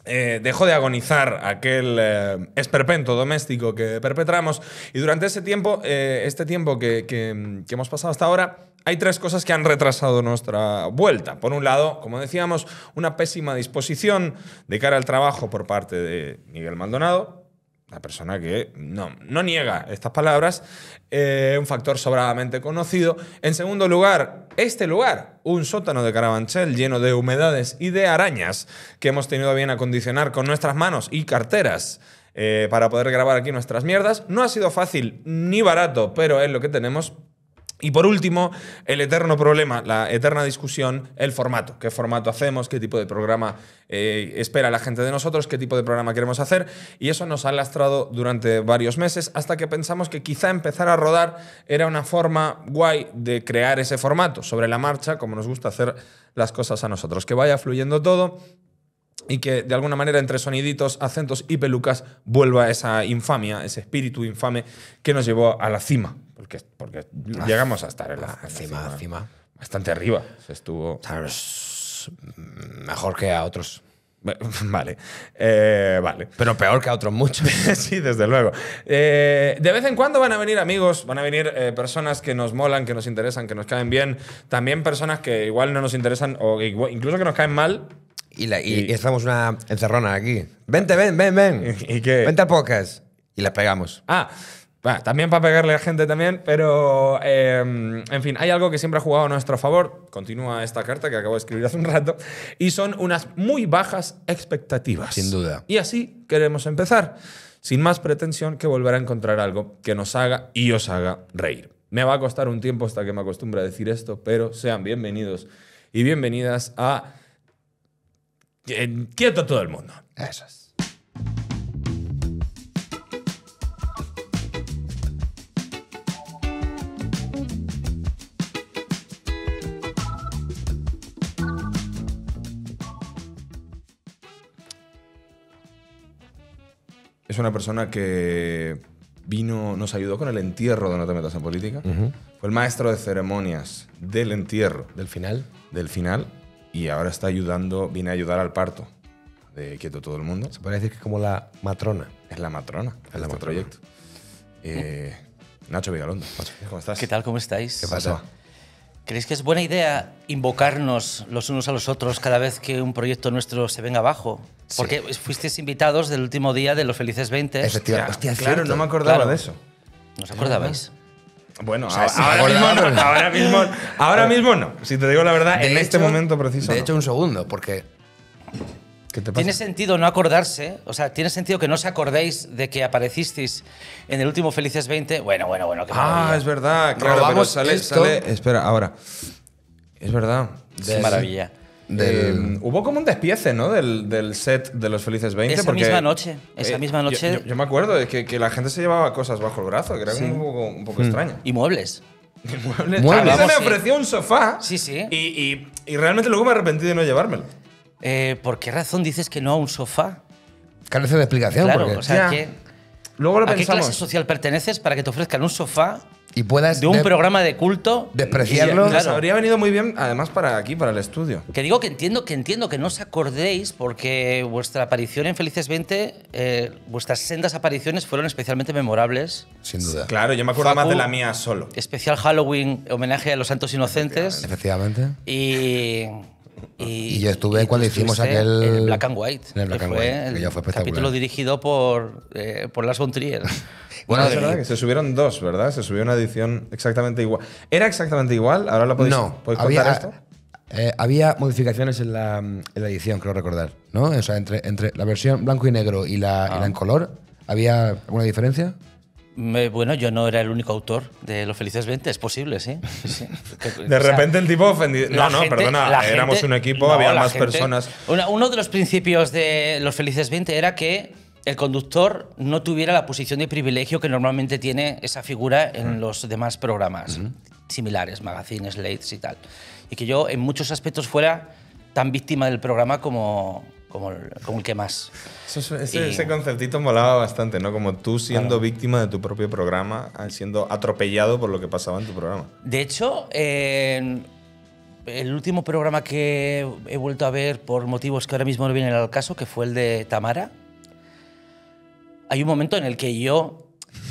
eh, dejó de agonizar aquel eh, esperpento doméstico que perpetramos. Y durante ese tiempo, eh, este tiempo que, hemos pasado hasta ahora, hay tres cosas que han retrasado nuestra vuelta. Por un lado, como decíamos, una pésima disposición de cara al trabajo por parte de Miguel Maldonado la persona que no, no niega estas palabras, eh, un factor sobradamente conocido. En segundo lugar, este lugar, un sótano de Carabanchel lleno de humedades y de arañas que hemos tenido bien acondicionar con nuestras manos y carteras. Eh, para poder grabar aquí nuestras mierdas. No ha sido fácil ni barato, pero es lo que tenemos. Y por último, el eterno problema, la eterna discusión, el formato. ¿Qué formato hacemos? ¿Qué tipo de programa eh, espera la gente de nosotros? ¿Qué tipo de programa queremos hacer? Y eso nos ha lastrado durante varios meses hasta que pensamos que quizá empezar a rodar era una forma guay de crear ese formato sobre la marcha, como nos gusta hacer las cosas a nosotros. Que vaya fluyendo todo, y que de alguna manera entre soniditos, acentos y pelucas vuelva esa infamia, ese espíritu infame que nos llevó a la cima porque, ah, llegamos a estar en la, ah, cima. encima, Bastante arriba. Se estuvo. Mejor que a otros. Vale, eh, vale. Pero peor que a otros mucho. sí, desde luego. Eh, de vez en cuando van a venir amigos, van a venir eh, personas que nos molan, que nos interesan, que nos caen bien. También personas que igual no nos interesan o incluso que nos caen mal. Y, estamos una encerrona aquí. Vente, ven, ven, ven. ¿Y, qué? Vente pocas Y las pegamos. Ah, también para pegarle a gente también, pero em, en fin, hay algo que siempre ha jugado a nuestro favor, continúa esta carta que acabo de escribir hace un rato, y son unas muy bajas expectativas. Sin duda. Y así queremos empezar, sin más pretensión que volver a encontrar algo que nos haga y os haga reír. Me va a costar un tiempo hasta que me acostumbre a decir esto, pero sean bienvenidos y bienvenidas a... Quieto todo el mundo. Eso es. es una persona que vino, nos ayudó con el entierro de No te metas en política. Fue el maestro de ceremonias del entierro. ¿Del final? Del final. Y ahora está ayudando, viene a ayudar al parto de Quieto Todo el Mundo. Se parece que es como la matrona. Es la matrona es este proyecto. Eh, Nacho Vigalondo, ¿cómo estás? ¿Qué tal? ¿Cómo estáis? ¿Qué pasa? ¿Creéis que es buena idea invocarnos los unos a los otros cada vez que un proyecto nuestro se venga abajo? Porque fuisteis invitados del último día de los Felices 20. Efectivamente. claro, no me acordaba de eso. nos acordabais? Bueno, ahora, mismo no, ahora, mismo no, Si te digo la verdad, en este momento preciso. De hecho, un segundo, porque tiene sentido no acordarse, o sea, tiene sentido que no os acordéis de que aparecisteis en el último Felices 20. Bueno, bueno, bueno. ah, es verdad. Claro, pero sale, Espera, ahora. Es verdad. Es maravilla. Em, hubo como un despiece, ¿no? Del, set de los Felices 20. Eh, esa misma noche. Esa misma noche. Yo, me acuerdo de que, la gente se llevaba cosas bajo el brazo, que era un poco, mm. extraño. Y muebles. muebles? A mí se me ofreció un sofá. Sí, sí. Y, y, realmente luego me arrepentí de no llevármelo. Eh, ¿por qué razón dices que no a un sofá? Carece de explicación. Claro, o sea, que, Luego ¿a qué clase social perteneces para que te ofrezcan un sofá y puedas de un programa de culto despreciarlo habría venido muy bien además para aquí para el estudio que digo que entiendo que entiendo que no os acordéis porque vuestra aparición en Felices 20 eh, vuestras sendas apariciones fueron especialmente memorables sin duda claro yo me acuerdo más de la mía solo especial Halloween homenaje a los santos inocentes efectivamente y y, yo estuve cuando pues hicimos aquel. El Black and White. and fue White. El capítulo dirigido por, eh, por Lars von Trier. bueno, es verdad que se subieron dos, ¿verdad? Se subió una edición exactamente igual. ¿Era exactamente igual? Ahora la podéis, no, había, esto? Eh, eh, había modificaciones en la, edición, creo recordar. ¿no? O sea, entre, entre la versión blanco y negro y la ah. en color, ¿había alguna diferencia? bueno, yo no era el único autor de Los Felices 20, es posible, sí. de repente el tipo ofendido. No, no, perdona, éramos un equipo, había más personas. uno de los principios de Los Felices 20 era que el conductor no tuviera la posición de privilegio que normalmente tiene esa figura en los demás programas similares, magazines, lates y tal. Y que yo en muchos aspectos fuera tan víctima del programa como, como el, como el que más. ese, concertito ese, conceptito molaba bastante, ¿no? Como tú siendo víctima de tu propio programa, siendo atropellado por lo que pasaba en tu programa. De hecho, el último programa que he vuelto a ver por motivos que ahora mismo no vienen al caso, que fue el de Tamara, hay un momento en el que yo,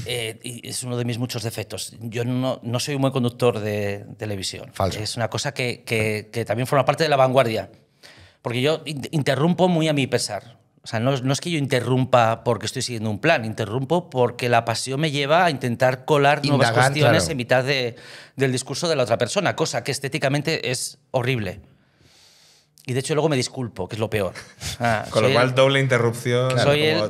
eh, y es uno de mis muchos defectos, yo no, soy un buen conductor de televisión. Falso. Es una cosa que también forma parte de la vanguardia. Porque yo interrumpo muy a mi pesar. O sea, no, es que yo interrumpa porque estoy siguiendo un plan, interrumpo porque la pasión me lleva a intentar colar nuevas cuestiones en mitad de, del discurso de la otra persona, cosa que estéticamente es horrible. Y de hecho luego me disculpo, que es lo peor. Ah, Con lo cual, doble interrupción, soy el,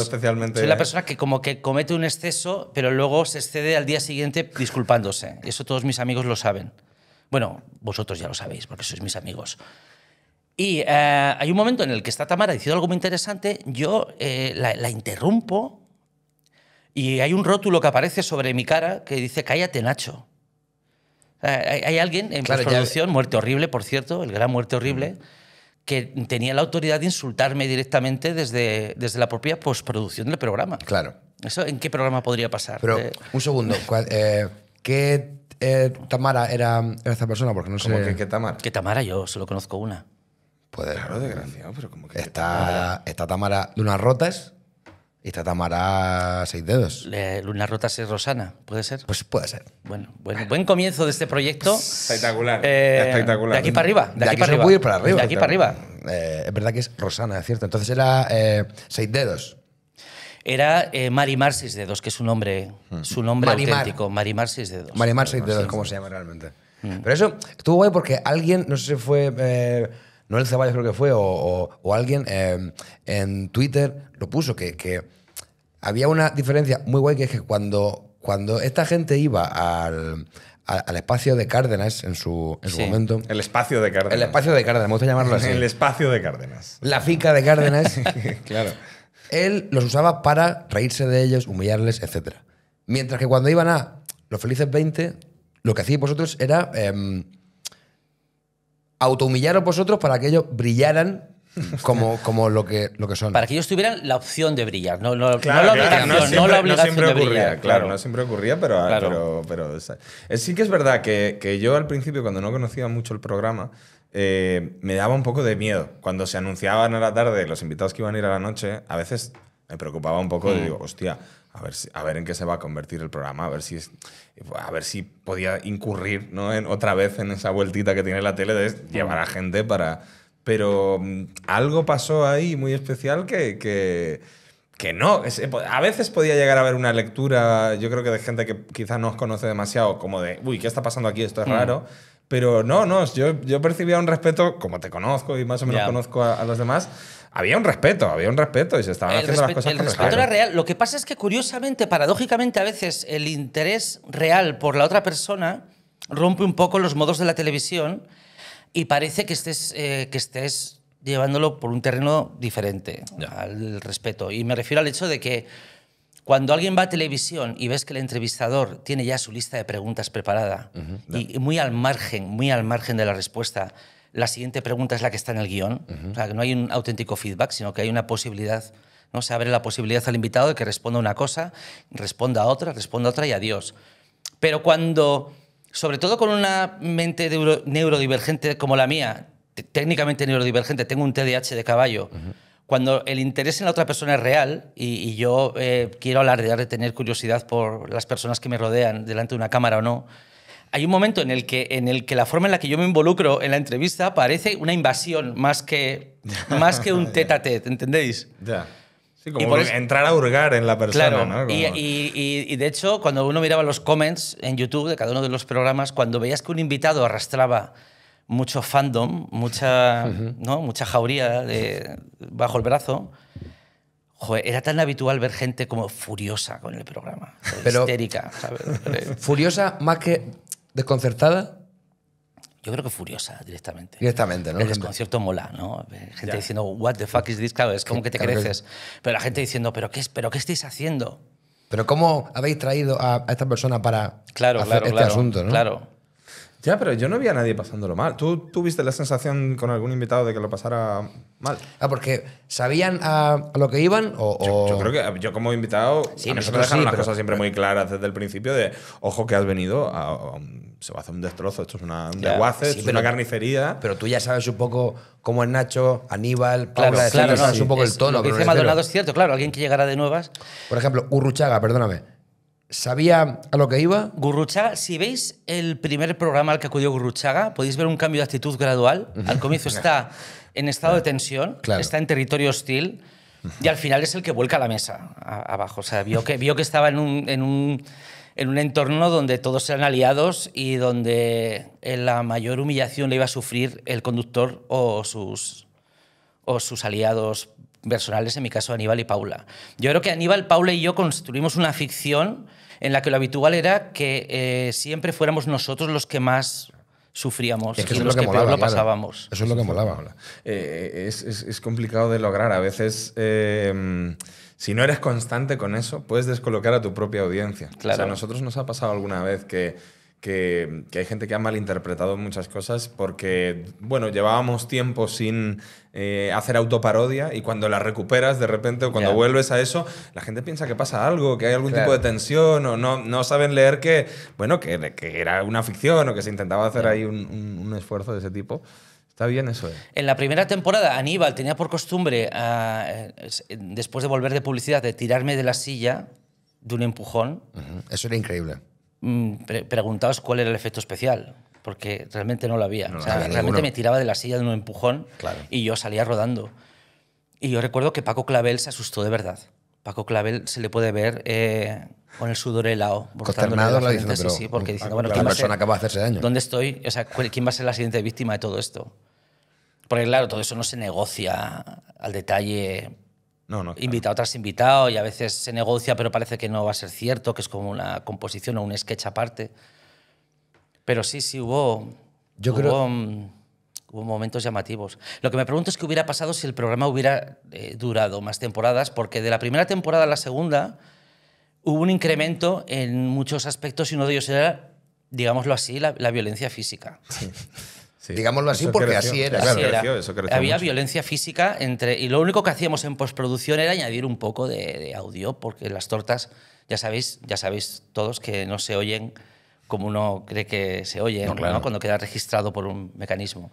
especialmente... Soy la persona que como que comete un exceso, pero luego se excede al día siguiente disculpándose. Eso todos mis amigos lo saben. Bueno, vosotros ya lo sabéis, porque sois mis amigos. Y eh, hay un momento en el que está Tamara diciendo algo muy interesante, yo eh, la, interrumpo y hay un rótulo que aparece sobre mi cara que dice, cállate Nacho. Hay, alguien en la producción, Muerte Horrible, por cierto, el gran Muerte Horrible, que tenía la autoridad de insultarme directamente desde, desde la propia postproducción del programa. Claro. ¿Eso en qué programa podría pasar? Pero, eh, un segundo, ¿qué Tamara era, esta persona? Porque no sé. ¿Cómo que, ¿Qué Tamara? Que Tamara, yo solo conozco una. Puede. Claro, pero como que. Está, Tamara Luna Rotas y esta Tamara Seis Dedos. Luna Rotas es Rosana, ¿puede ser? Pues puede ser. Bueno, buen comienzo de este proyecto. Espectacular. Eh, espectacular. De aquí para arriba. De, aquí, para, arriba. De aquí para arriba. Eh, es verdad que es Rosana, es cierto. Entonces era eh, Seis Dedos. Era eh, Marimar Seis Dedos, que es su nombre, hmm. su nombre Marimar. auténtico. Marimar Seis Dedos. Marimar Dedos, ¿cómo se llama realmente? Hmm. Pero eso estuvo guay porque alguien, no sé si fue Noel Ceballos creo que fue, o, alguien em, en Twitter lo puso, que, había una diferencia muy guay, que es que cuando, cuando esta gente iba al, al, espacio de Cárdenas en su, momento... El espacio de Cárdenas. El espacio de Cárdenas, me gusta llamarlo así. El espacio de Cárdenas. La fica de Cárdenas. claro. Él los usaba para reírse de ellos, humillarles, etc. Mientras que cuando iban a Los Felices 20, lo que hacíais vosotros era... Em, autohumillaros vosotros para que ellos brillaran como, lo, que, son. Para que ellos tuvieran la opción de brillar, no, lo claro, no siempre, ocurría, Claro, no siempre ocurría, pero, ah, sí que es verdad que, yo al principio, cuando no conocía mucho el programa, eh, me daba un poco de miedo. Cuando se anunciaban a la tarde los invitados que iban a ir a la noche, a veces me preocupaba un poco, mm. digo, hostia, a ver, a ver en qué se va a convertir el programa, a ver si, es, a ver si podía incurrir ¿no? en, otra vez en esa vueltita que tiene la tele de llevar a gente para... Pero mm, algo pasó ahí muy especial que, que, no. Eh, a veces podía llegar a haber una lectura, yo creo que de gente que quizás no os conoce demasiado, como de, uy, ¿qué está pasando aquí? Esto es mm. raro. Pero no, no, yo, yo percibía un respeto, como te conozco y más o menos conozco a los demás, había un respeto, había un respeto y se estaban haciendo las cosas con respeto. Lo que pasa es que, curiosamente, paradójicamente, a veces el interés real por la otra persona rompe un poco los modos de la televisión y parece que estés, eh, que estés llevándolo por un terreno diferente al respeto. Y me refiero al hecho de que cuando alguien va a televisión y ves que el entrevistador tiene ya su lista de preguntas preparada y muy al margen, muy al margen de la respuesta, la siguiente pregunta es la que está en el guión. O sea, que no hay un auténtico feedback, sino que hay una posibilidad, ¿no? Se abre la posibilidad al invitado de que responda una cosa, responda a otra, responda a otra y adiós. Pero cuando, sobre todo con una mente neurodivergente como la mía, técnicamente neurodivergente, tengo un TDAH de caballo, cuando el interés en la otra persona es real y, yo eh, quiero hablar de tener curiosidad por las personas que me rodean delante de una cámara o no, hay un momento en el, que, en el que la forma en la que yo me involucro en la entrevista parece una invasión más que, más que un tete a ¿entendéis? Ya. Sí, como entrar a hurgar en la persona, claro, y, de hecho, cuando uno miraba los comments en YouTube de cada uno de los programas, cuando veías que un invitado arrastraba mucho fandom, mucha, ¿no? mucha jauría de, bajo el brazo, era tan habitual ver gente como furiosa con el programa, Pero histérica. Furiosa más que ¿Desconcertada? Yo creo que furiosa directamente. Directamente, ¿no? El desconcierto mola, ¿no? Gente diciendo, what the fuck is this? Claro, es como que te creces. Pero la gente diciendo, ¿pero qué, pero qué estáis haciendo? Pero ¿cómo habéis traído a, esta persona para claro, hacer este asunto, no? Claro, ya, pero yo no vi a nadie pasándolo mal. ¿Tú tuviste la sensación con algún invitado de que lo pasara mal? Ah, porque ¿sabían a, lo que iban? O, Yo, creo que yo como invitado sí, a las cosas siempre muy claras desde el principio de ojo que has venido se va a hacer un destrozo, esto es una, un desguace, es una carnicería. Pero tú ya sabes un poco cómo es Nacho, Aníbal, claro, claro, es un poco el tono. Lo que dice Maldonado es cierto, claro, alguien que llegará de nuevas. Por ejemplo, Urruchaga, perdóname ¿Sabía a lo que iba? Gurruchaga, si veis el primer programa al que acudió Gurruchaga, podéis ver un cambio de actitud gradual. Al comienzo está en estado de tensión, está en territorio hostil y al final es el que vuelca la mesa abajo. O sea, vio que, vio que estaba en un, en un, entorno donde todos eran aliados y donde la mayor humillación le iba a sufrir el conductor o sus, o sus aliados personales, en mi caso Aníbal y Paula. Yo creo que Aníbal, Paula y yo construimos una ficción en la que lo habitual era que eh, siempre fuéramos nosotros los que más sufríamos y los que, peor lo pasábamos. Eso es lo que molaba. Eh, eh, es, complicado de lograr. A veces, si no eres constante con eso, puedes descolocar a tu propia audiencia. a nosotros nos ha pasado alguna vez que que, hay gente que ha malinterpretado muchas cosas porque, bueno, llevábamos tiempo sin eh, hacer autoparodia y cuando la recuperas de repente o cuando vuelves a eso, la gente piensa que pasa algo, que hay algún tipo de tensión o no, no saben leer que, bueno, que, que era una ficción o que se intentaba hacer ahí un, esfuerzo de ese tipo. Está bien eso. Eh. En la primera temporada, Aníbal tenía por costumbre, eh, después de volver de publicidad, de tirarme de la silla de un empujón. Eso era increíble. Mm, pre preguntaos cuál era el efecto especial, porque realmente no lo había. realmente me tiraba de la silla de un empujón y yo salía rodando. Y yo recuerdo que Paco Clavel se asustó de verdad. Paco Clavel se le puede ver eh, con el sudor helado. Consternado la porque diciendo, bueno, persona acaba de hacerse daño. ¿Dónde estoy? O sea, ¿quién va a ser la siguiente víctima de todo esto? Porque claro, todo eso no se negocia al detalle no, no, Invitado tras invitado y a veces se negocia, pero parece que no va a ser cierto, que es como una composición o un sketch aparte. Pero sí, sí hubo. Mm, momentos llamativos. Lo que me pregunto es qué hubiera pasado si el programa hubiera eh, durado más temporadas, porque de la primera temporada a la segunda hubo un incremento en muchos aspectos y uno de ellos era, digámoslo así, la, la violencia física. Sí. Digámoslo así, porque así era. Había violencia física entre. Y lo único que hacíamos en postproducción era añadir un poco de, audio, porque las tortas, ya sabéis, ya sabéis todos que no se oyen como uno cree que se oye cuando queda registrado por un mecanismo.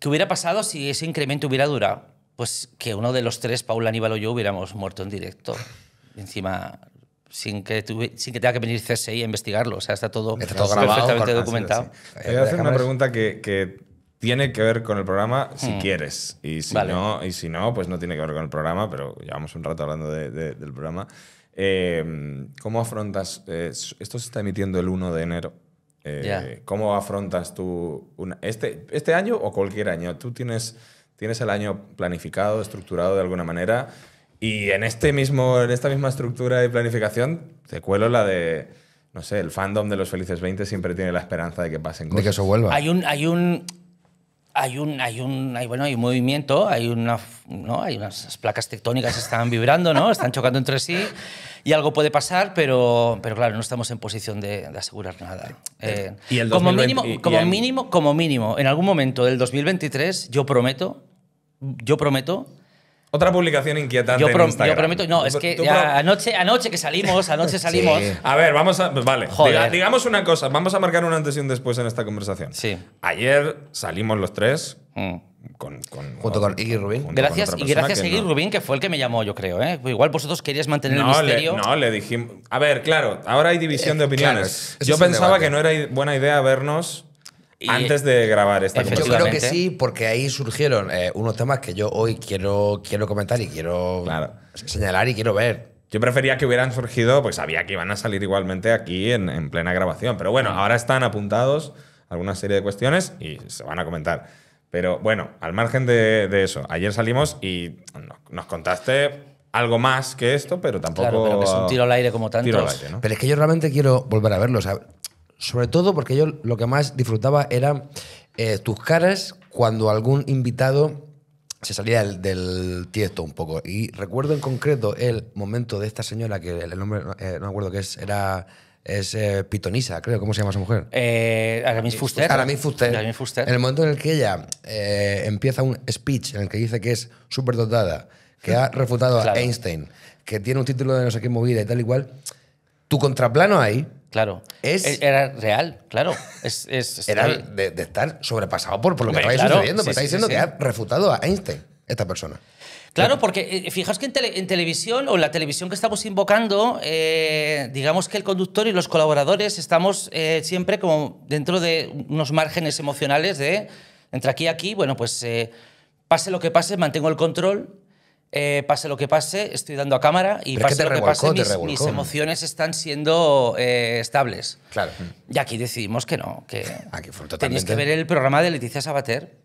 ¿Qué hubiera pasado si ese incremento hubiera durado? Pues que uno de los tres, Paula Aníbal o yo, hubiéramos muerto en directo. Encima sin que, sin que tenga que venir CSI a investigarlo. O sea, está todo, grabado, perfectamente documentado. Te voy a hacer una pregunta que, que, tiene que ver con el programa si hmm. quieres. Y si, no, y si no, pues no tiene que ver con el programa, pero llevamos un rato hablando del programa. Em, ¿Cómo afrontas? Eh, esto se está emitiendo el 1 de enero. Eh, ¿Cómo afrontas tú este, este año o cualquier año? ¿Tú tienes, tienes el año planificado, estructurado de alguna manera? Y en, este mismo, en esta misma estructura de planificación, te cuelo la de no sé, el fandom de los Felices 20 siempre tiene la esperanza de que pasen cosas. De que eso vuelva. Hay un, hay un, hay un, hay un, hay, bueno, hay movimiento, hay una, ¿no? Hay unas placas tectónicas están vibrando, ¿no? Están chocando entre sí y algo puede pasar, pero, pero claro, no estamos en posición de, asegurar nada. Eh, eh, ¿Y como mínimo, como mínimo, como mínimo, en algún momento del 2023, yo prometo, yo prometo otra publicación inquietante. Yo, yo prometo, no, es que anoche, que salimos, anoche salimos. A ver, vamos a. Vale, digamos una cosa, vamos a marcar un antes y un después en esta conversación. Sí. Ayer salimos los tres. Mm. Con, junto con Iggy Rubin. Gracias, y gracias a Iggy que fue el que me llamó, yo creo. ¿eh? Pues igual vosotros querías mantener el misterio. no, le dijimos. A ver, claro, ahora hay división de eh, opiniones. yo pensaba que no era buena idea vernos antes de grabar esta Yo creo que sí, porque ahí surgieron eh, unos temas que yo hoy quiero, quiero comentar y quiero señalar y quiero ver. Yo prefería que hubieran surgido, pues sabía que iban a salir igualmente aquí en, plena grabación. Pero bueno, ahora están apuntados alguna serie de cuestiones y se van a comentar. Pero bueno, al margen de, eso, ayer salimos y nos, contaste algo más que esto, pero tampoco. Claro, que es un tiro al aire como tantos. Pero es que yo realmente quiero volver a verlo. O sobre todo porque yo lo que más disfrutaba era eh, tus caras cuando algún invitado se salía del, tiesto un poco. Y recuerdo en concreto el momento de esta señora, que el nombre eh, no me acuerdo que es, era... Es eh, Pitonisa, creo. ¿Cómo se llama esa mujer? Aramis Fuster. Aramis Fuster. En el momento en el que ella empieza un speech en el que dice que es súper dotada, que ha refutado a Einstein, que tiene un título de no sé qué movida y tal y cual, tu contraplano ahí Claro. E-, era real, claro. Es, era de, estar sobrepasado por, lo que estáis sucediendo. estáis está diciendo que ha refutado a Einstein, esta persona. Claro, porque eh, fijaos que en, televisión o en la televisión que estamos invocando, eh, digamos que el conductor y los colaboradores estamos eh, siempre como dentro de unos márgenes emocionales de entre aquí y aquí, bueno, pues pase lo que pase, mantengo el control, eh, pase lo que pase, estoy dando a cámara y pase lo que pase, mis, emociones están siendo eh, estables. Claro. Y aquí decidimos que no, que aquí tenéis que ver el programa de Leticia Sabater.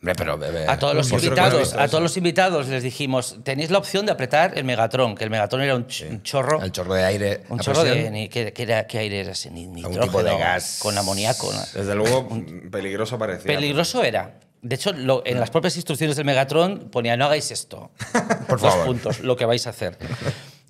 Hombre, pero eh, a todos los invitados, a todos los invitados les dijimos, tenéis la opción de apretar el Megatron, que el Megatron era un, un chorro, el chorro de aire, un chorro de aire era ese, ni, Un tipo de gas con amoníaco, desde luego peligroso parecía. Peligroso era. De hecho, en las propias instrucciones del Megatron ponía, no hagáis esto. Por Dos puntos, lo que vais a hacer.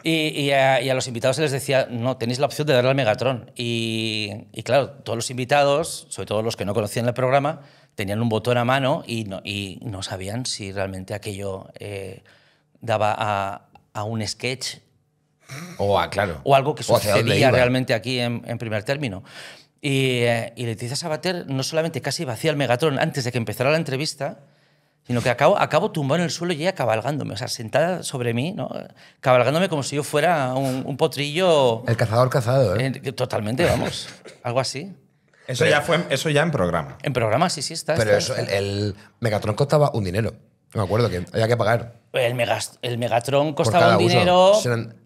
Y, a, los invitados se les decía, no, tenéis la opción de darle al Megatron. Y, claro, todos los invitados, sobre todo los que no conocían el programa, tenían un botón a mano y no, sabían si realmente aquello eh, daba a, un sketch. O claro. O algo que sucedía realmente aquí en primer término. Y, le eh, y, Leticia Sabater no solamente casi vacía el Megatron antes de que empezara la entrevista, sino que acabo, acabo tumbado en el suelo y ella cabalgándome, o sea, sentada sobre mí, ¿no? cabalgándome como si yo fuera un, potrillo... El cazador cazado, ¿eh? totalmente, vamos, algo así. Eso ya, fue, eso ya en programa. En programa, sí, sí, está. Pero eso, el, Megatron costaba un dinero. Me acuerdo que había que pagar. El, Megast el Megatron costaba un dinero.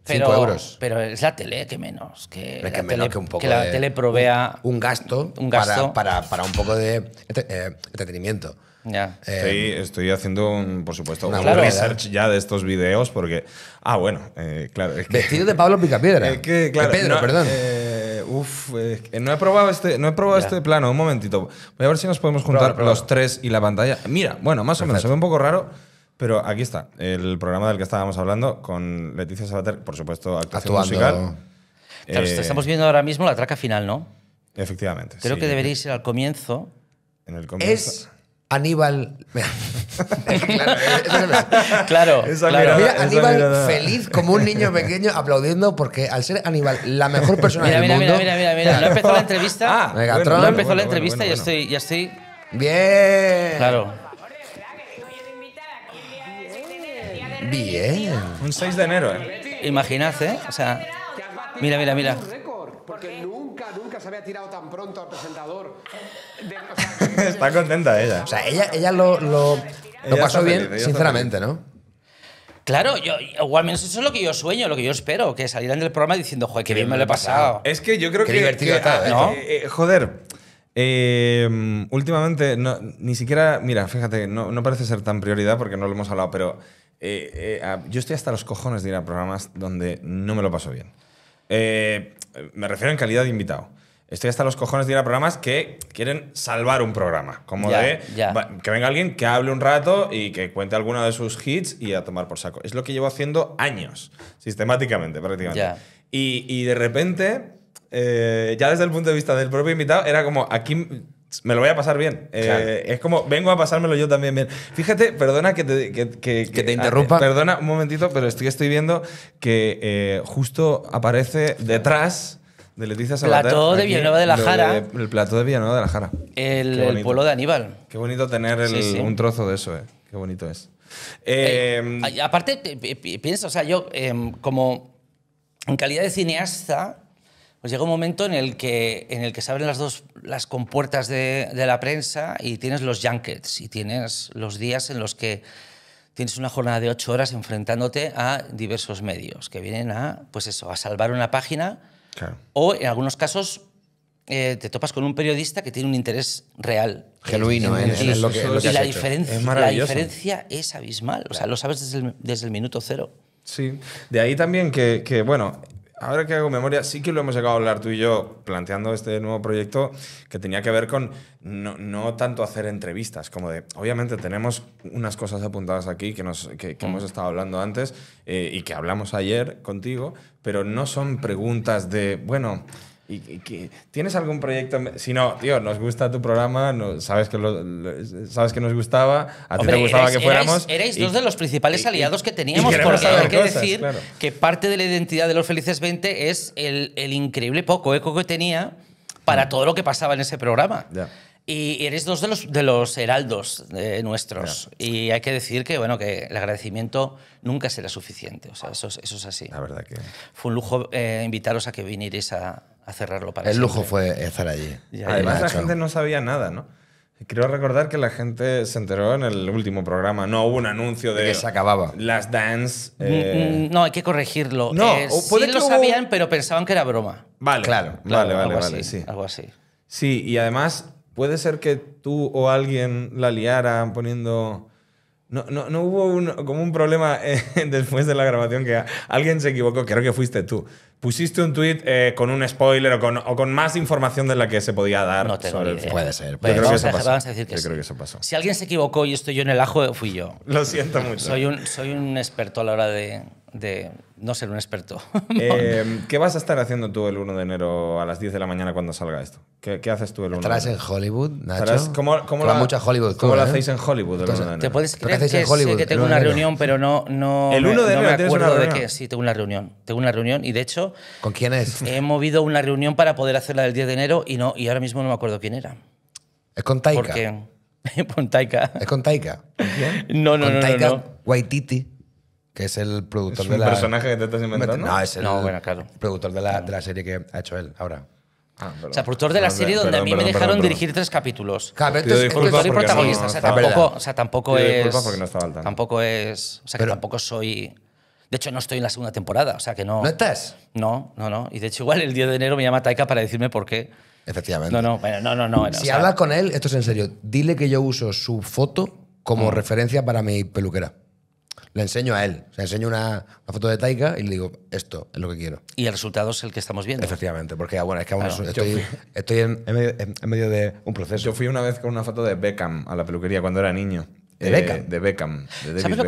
5 euros. Pero es la tele, que menos. Que, la, tele, un poco la tele provea. Un, gasto, Para, un poco de eh, entretenimiento. Ya. Eh, estoy, haciendo, por supuesto, un research ya de estos videos porque. Ah, bueno, eh, claro. Vestido de Pablo Picapiedra. Es Pedro, perdón. Uf, eh, no he probado este, no he probado este plano. Un momentito. Voy a ver si nos podemos juntar los tres y la pantalla. Mira, bueno, más o menos. Se ve un poco raro. Pero aquí está, el programa del que estábamos hablando con Leticia Sabater, por supuesto, actuación musical. Pues estamos viendo ahora mismo la traca final, ¿no? Efectivamente. Creo que debería ir al comienzo. En el comienzo. Aníbal. claro, eh, claro, mira, Aníbal feliz como un niño pequeño aplaudiendo porque al ser Aníbal la mejor persona del mundo. Mira, mira, mira, mira. No empezó la entrevista. Ah, Megatron. no empezó la entrevista y ya estoy, ya estoy. Bien. Claro. Bien. Un 6 de enero, ¿eh? Imaginad, ¿eh? O sea, mira, mira, mira tirado tan pronto al presentador. Está contenta ella. O sea, ella, ella lo, pasó bien, sinceramente, ¿no? Claro, yo, menos eso es lo que yo sueño, lo que yo espero, que salieran del programa diciendo, joder, qué bien me lo he pasado. Es que yo creo qué que. divertido ah, ¿eh? Eh, eh, joder. últimamente, ni siquiera. Mira, fíjate, no, no, parece ser tan prioridad porque no lo hemos hablado, pero ah, yo estoy hasta los cojones de ir a programas donde no me lo paso bien. me refiero en calidad de invitado. Estoy hasta los cojones de ir a programas que quieren salvar un programa. Como de que venga alguien que hable un rato y que cuente alguno de sus hits y a tomar por saco. Es lo que llevo haciendo años, sistemáticamente, prácticamente. Y, de repente, eh, ya desde el punto de vista del propio invitado, era como aquí me lo voy a pasar bien. Eh, es como, vengo a pasármelo yo también bien. Fíjate, perdona que te, interrumpa. perdona un momentito, pero estoy, estoy viendo que eh, justo aparece detrás el Leticia de Villanueva de la Jara. el plato de Villanueva de la Jara. El, pueblo de Aníbal. Qué bonito tener un trozo de eso, ¿eh? Qué bonito es. Eh, eh, aparte, pienso, o sea, yo em, como en calidad de cineasta, pues llega un momento en el que, en el que se abren las dos las compuertas de, de, la prensa y tienes los junkets y tienes los días en los que tienes una jornada de ocho horas enfrentándote a diversos medios que vienen a, pues eso, a salvar una página o en algunos casos eh, te topas con un periodista que tiene un interés real. Genuino, ¿eh? la, diferencia, es la diferencia es abismal. O sea, lo sabes desde el, minuto cero. Sí, de ahí también que, que, bueno, ahora que hago memoria, sí que lo hemos llegado a hablar tú y yo planteando este nuevo proyecto que tenía que ver con no, tanto hacer entrevistas, como de, obviamente tenemos unas cosas apuntadas aquí que, nos, hemos mm. estado hablando antes eh, y que hablamos ayer contigo, pero no son preguntas de, bueno tienes algún proyecto si no tío nos gusta tu programa sabes que sabes que nos gustaba a ti te gustaba que fuéramos erais, dos de los principales aliados que teníamos porque hay que decir que parte de la identidad de los felices 20 es el, increíble poco eco que tenía para mm. todo lo que pasaba en ese programa y eres dos de los, de los heraldos eh, nuestros. Y hay que decir que, bueno, que el agradecimiento nunca será suficiente. O sea, eso, es, así. La verdad que... Fue un lujo eh, invitaros a que vinierais a, cerrarlo para El lujo fue estar allí. Además, la gente no sabía nada, ¿no? Quiero recordar que la gente se enteró en el último programa. No hubo un anuncio de. Que se acababa. Las dance. Mm, eh, mm, no, hay que corregirlo. No, sí lo sabían, pero pensaban que era broma. Vale. Claro, vale, vale, Algo así. Sí, y además puede ser que tú o alguien la liaran poniendo... No, hubo como un problema eh, después de la grabación que alguien se equivocó, creo que fuiste tú. Pusiste un tweet eh, con un spoiler o con, o con, más información de la que se podía dar. No Puede ser. creo que eso pasó. Si alguien se equivocó y estoy yo en el ajo, fui yo. Lo siento mucho. Soy un, soy un experto a la hora de no ser un experto. Eh, ¿Qué vas a estar haciendo tú el 1 de enero a las 10 de la mañana cuando salga esto? ¿Qué, qué haces tú el 1 de enero? en Hollywood, Nacho? ¿Cómo, cómo la, Hollywood. ¿Cómo lo ¿eh? hacéis en Hollywood el 1 de enero? ¿Te puedes creer que, sé que tengo una reunión, pero no, no, el 1 de enero no me acuerdo de que sí, tengo una reunión. Tengo una reunión y, de hecho... ¿Con quién es? He movido una reunión para poder hacerla del 10 de enero y, no, y ahora mismo no me acuerdo quién era. ¿Es con Taika? ¿Por quién? con Taika. ¿Es con Taika? ¿Con no, no, ¿Con no, no, Taika no. Waititi que es el productor del de la. personaje que te estás inventando? No, bueno, claro. productor de la, de la, serie que ha hecho él ahora. Ah, o sea, productor de la serie donde a mí me dejaron dirigir tres capítulos. Claro, soy protagonista. o, sea, ah, tampoco, o sea, tampoco es. No tampoco es. O sea, que tampoco soy. De hecho, no estoy en la segunda temporada, o sea que no. ¿No estás? No, no, no. Y de hecho, igual el 10 de enero me llama Taika para decirme por qué. Efectivamente. No, no, no, no. si hablas con él, esto es en serio, dile que yo uso su foto como mm. referencia para mi peluquera le enseño a él. Le enseño una, foto de Taika y le digo, esto es lo que quiero. Y el resultado es el que estamos viendo. Efectivamente, porque ah, bueno, estoy, estoy en, medio, de un proceso. Yo fui una vez con una foto de Beckham a la peluquería cuando era niño. ¿De eh, Beckham? De Beckham. ¿Sabes lo,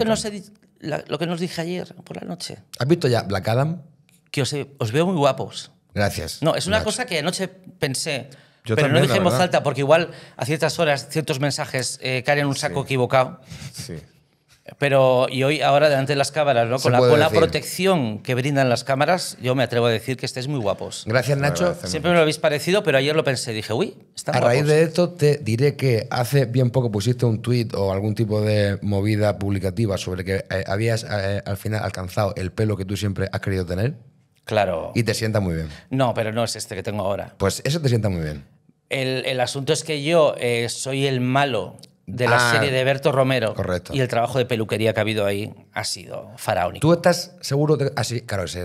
Que nos lo dije ayer por la noche? ¿Has visto ya Black Adam? Que os, os veo muy guapos. Gracias. No, es una cosa que anoche pensé. pero no dije en voz alta porque igual a ciertas horas ciertos mensajes eh, caen en un saco equivocado. Sí. Pero y hoy, ahora delante de las cámaras, con, la, protección que brindan las cámaras, yo me atrevo a decir que estáis muy guapos. Gracias, Nacho. Siempre me lo habéis parecido, pero ayer lo pensé. Dije, uy, está bien. A raíz de esto, te diré que hace bien poco pusiste un tweet o algún tipo de movida publicativa sobre que eh, habías eh, al final alcanzado el pelo que tú siempre has querido tener. Claro. Y te sienta muy bien. No, pero no es este que tengo ahora. Pues eso te sienta muy bien. El, asunto es que yo eh, soy el malo de la ah, serie de Berto Romero. Correcto. Y el trabajo de peluquería que ha habido ahí ha sido faraónico. ¿Tú estás seguro de así? Ah, claro, se,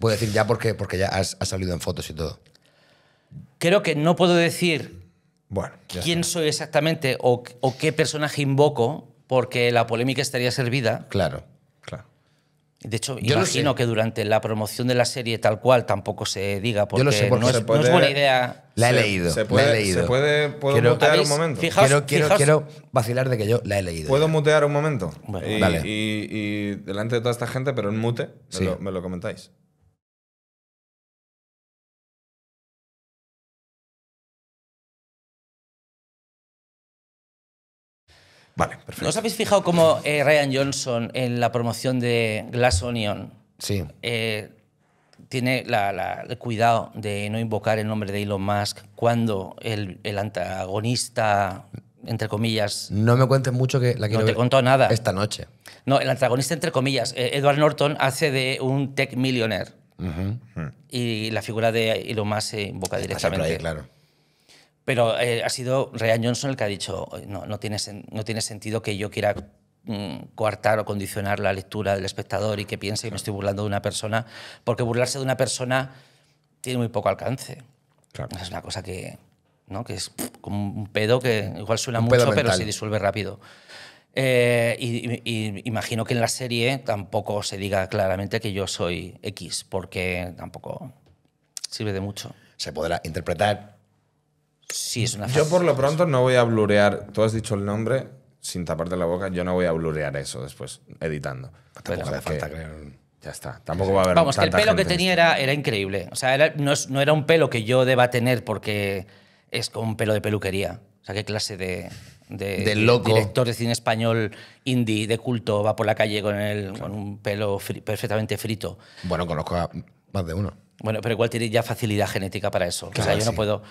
puede decir ya porque, porque ya has, salido en fotos y todo. Creo que no puedo decir bueno, quién soy exactamente o, qué personaje invoco porque la polémica estaría servida. Claro, claro. De hecho, Yo imagino que durante la promoción de la serie tal cual tampoco se diga porque, no es buena idea la he leído. puede, la he leído. Se puede, ¿Puedo mutear un momento? Fijaos, quiero, vacilar de que yo la he leído. ¿Puedo mutear un momento? y, vale. y, delante de toda esta gente, pero en mute, me, lo, comentáis. Vale, perfecto. ¿No os habéis fijado cómo eh, Ryan Johnson en la promoción de Glass Onion? Sí. Eh, tiene el cuidado de no invocar el nombre de Elon Musk cuando el, antagonista, entre comillas... No me cuentes mucho que la quiero no te contó nada. esta noche. No, el antagonista, entre comillas, eh, Edward Norton hace de un tech millionaire. Y la figura de Elon Musk se invoca directamente. Ahí, claro. Pero eh, ha sido Ryan Johnson el que ha dicho, no, no, no tiene sentido que yo quiera Mm, coartar o condicionar la lectura del espectador y que piense que me estoy burlando de una persona, porque burlarse de una persona tiene muy poco alcance. Es una cosa que, ¿no? que es como un pedo que igual suena mucho, pero se disuelve rápido. Eh, y, y, imagino que en la serie tampoco se diga claramente que yo soy X, porque tampoco sirve de mucho. Se podrá interpretar. Sí, es una Yo por lo pronto no voy a blurear. Tú has dicho el nombre, sin taparte la boca, yo no voy a blurear eso después, editando. Tampoco Ya está. Tampoco va a haber Vamos, que el pelo que tenía era, increíble. O sea, no, era un pelo que yo deba tener porque es como un pelo de peluquería. O sea, qué clase de, loco. director de cine español indie de culto va por la calle con, el, con un pelo perfectamente frito. Bueno, conozco a más de uno. Bueno, pero igual tiene ya facilidad genética para eso. o sea, yo no puedo.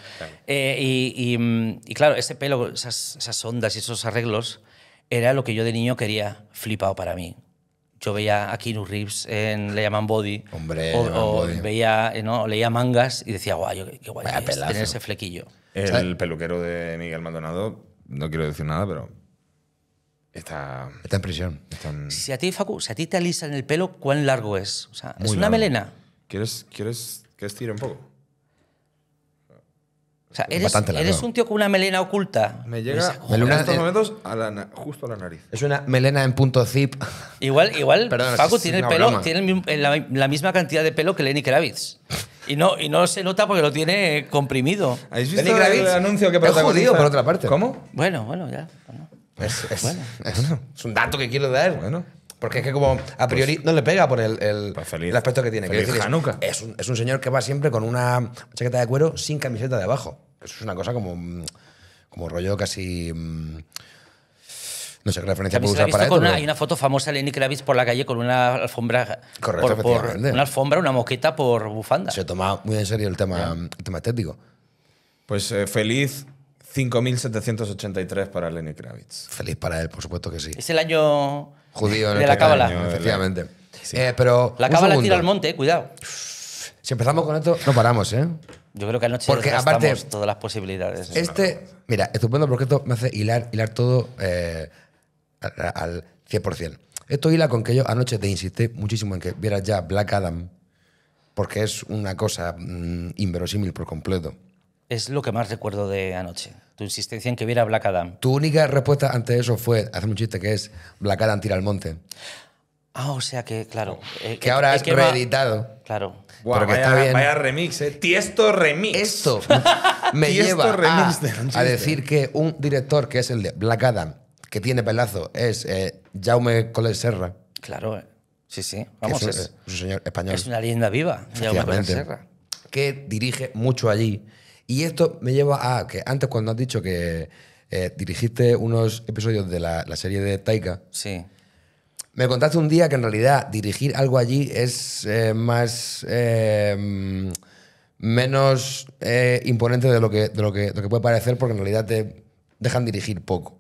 Eh, mm, y, claro, ese pelo, esas, ondas y esos arreglos era lo que yo de niño quería flipado para mí. Yo veía a Keanu Reeves en Le llaman Body. Hombre, o, veía, eh, no, leía mangas y decía, guay, qué, guay es ese flequillo. El peluquero de Miguel Maldonado, no quiero decir nada, pero Está, está en prisión. Si a ti, Facu, si a ti te alisan el pelo, ¿cuán largo es? O sea, ¿Es una melena? ¿Quieres, quieres que estire un poco? O sea, eres, eres un tío con una melena oculta. Me llega en estos momentos justo a la nariz. Es una melena en punto zip. Igual, igual Perdón, Paco tiene el pelo, tiene eh, la, misma cantidad de pelo que Lenny Kravitz. Y no, y no se nota porque lo tiene comprimido. ¿Habéis visto el anuncio que es por otra parte. ¿Cómo? Bueno, bueno, ya. Es, es- es un dato que quiero dar. Bueno. Porque es que como a pues priori no le pega por el, el, pues aspecto que tiene. es, un, señor que va siempre con una chaqueta de cuero sin camiseta de abajo. Eso es una cosa como, como rollo casi... Mm, no sé qué referencia puedo usar para esto. Hay una foto famosa de Lenny Kravitz por la calle con una alfombra. por, Una alfombra, una moqueta por bufanda. Se toma muy en serio el tema, estético. Pues eh, feliz 5.783 para Lenny Kravitz. Feliz para él, por supuesto que sí. Es el año Judío, en de la cábala. efectivamente. Eh, pero la cábala tira al monte, cuidado. Si empezamos con esto, no paramos, ¿eh? Yo creo que anoche porque aparte todas las posibilidades. Este, mira, estupendo porque esto me hace hilar, hilar todo eh, al 100%. Esto hila con que yo anoche te insistí muchísimo en que vieras ya Black Adam, porque es una cosa mm, inverosímil por completo. Es lo que más recuerdo de anoche tu insistencia en que viera Black Adam. Tu única respuesta ante eso fue, hace un chiste que es Black Adam tira al monte. Ah, o sea que, claro. que eh, ahora eh, es eh, que reeditado. Claro. pero que está bien. vaya remix, ¿eh? Tiesto remix. Esto me lleva a, decir que un director que es el de Black Adam, que tiene pelazo, es Jaume Coles Serra. Claro, sí, sí. Vamos, es un, señor español. Es una leyenda viva, Jaume Coles Serra. Que dirige mucho allí y esto me lleva a que antes cuando has dicho que eh, dirigiste unos episodios de la, serie de Taika, sí. me contaste un día que en realidad dirigir algo allí es eh, más... Eh, menos imponente de lo que, de lo que, lo que puede parecer porque en realidad te dejan dirigir poco.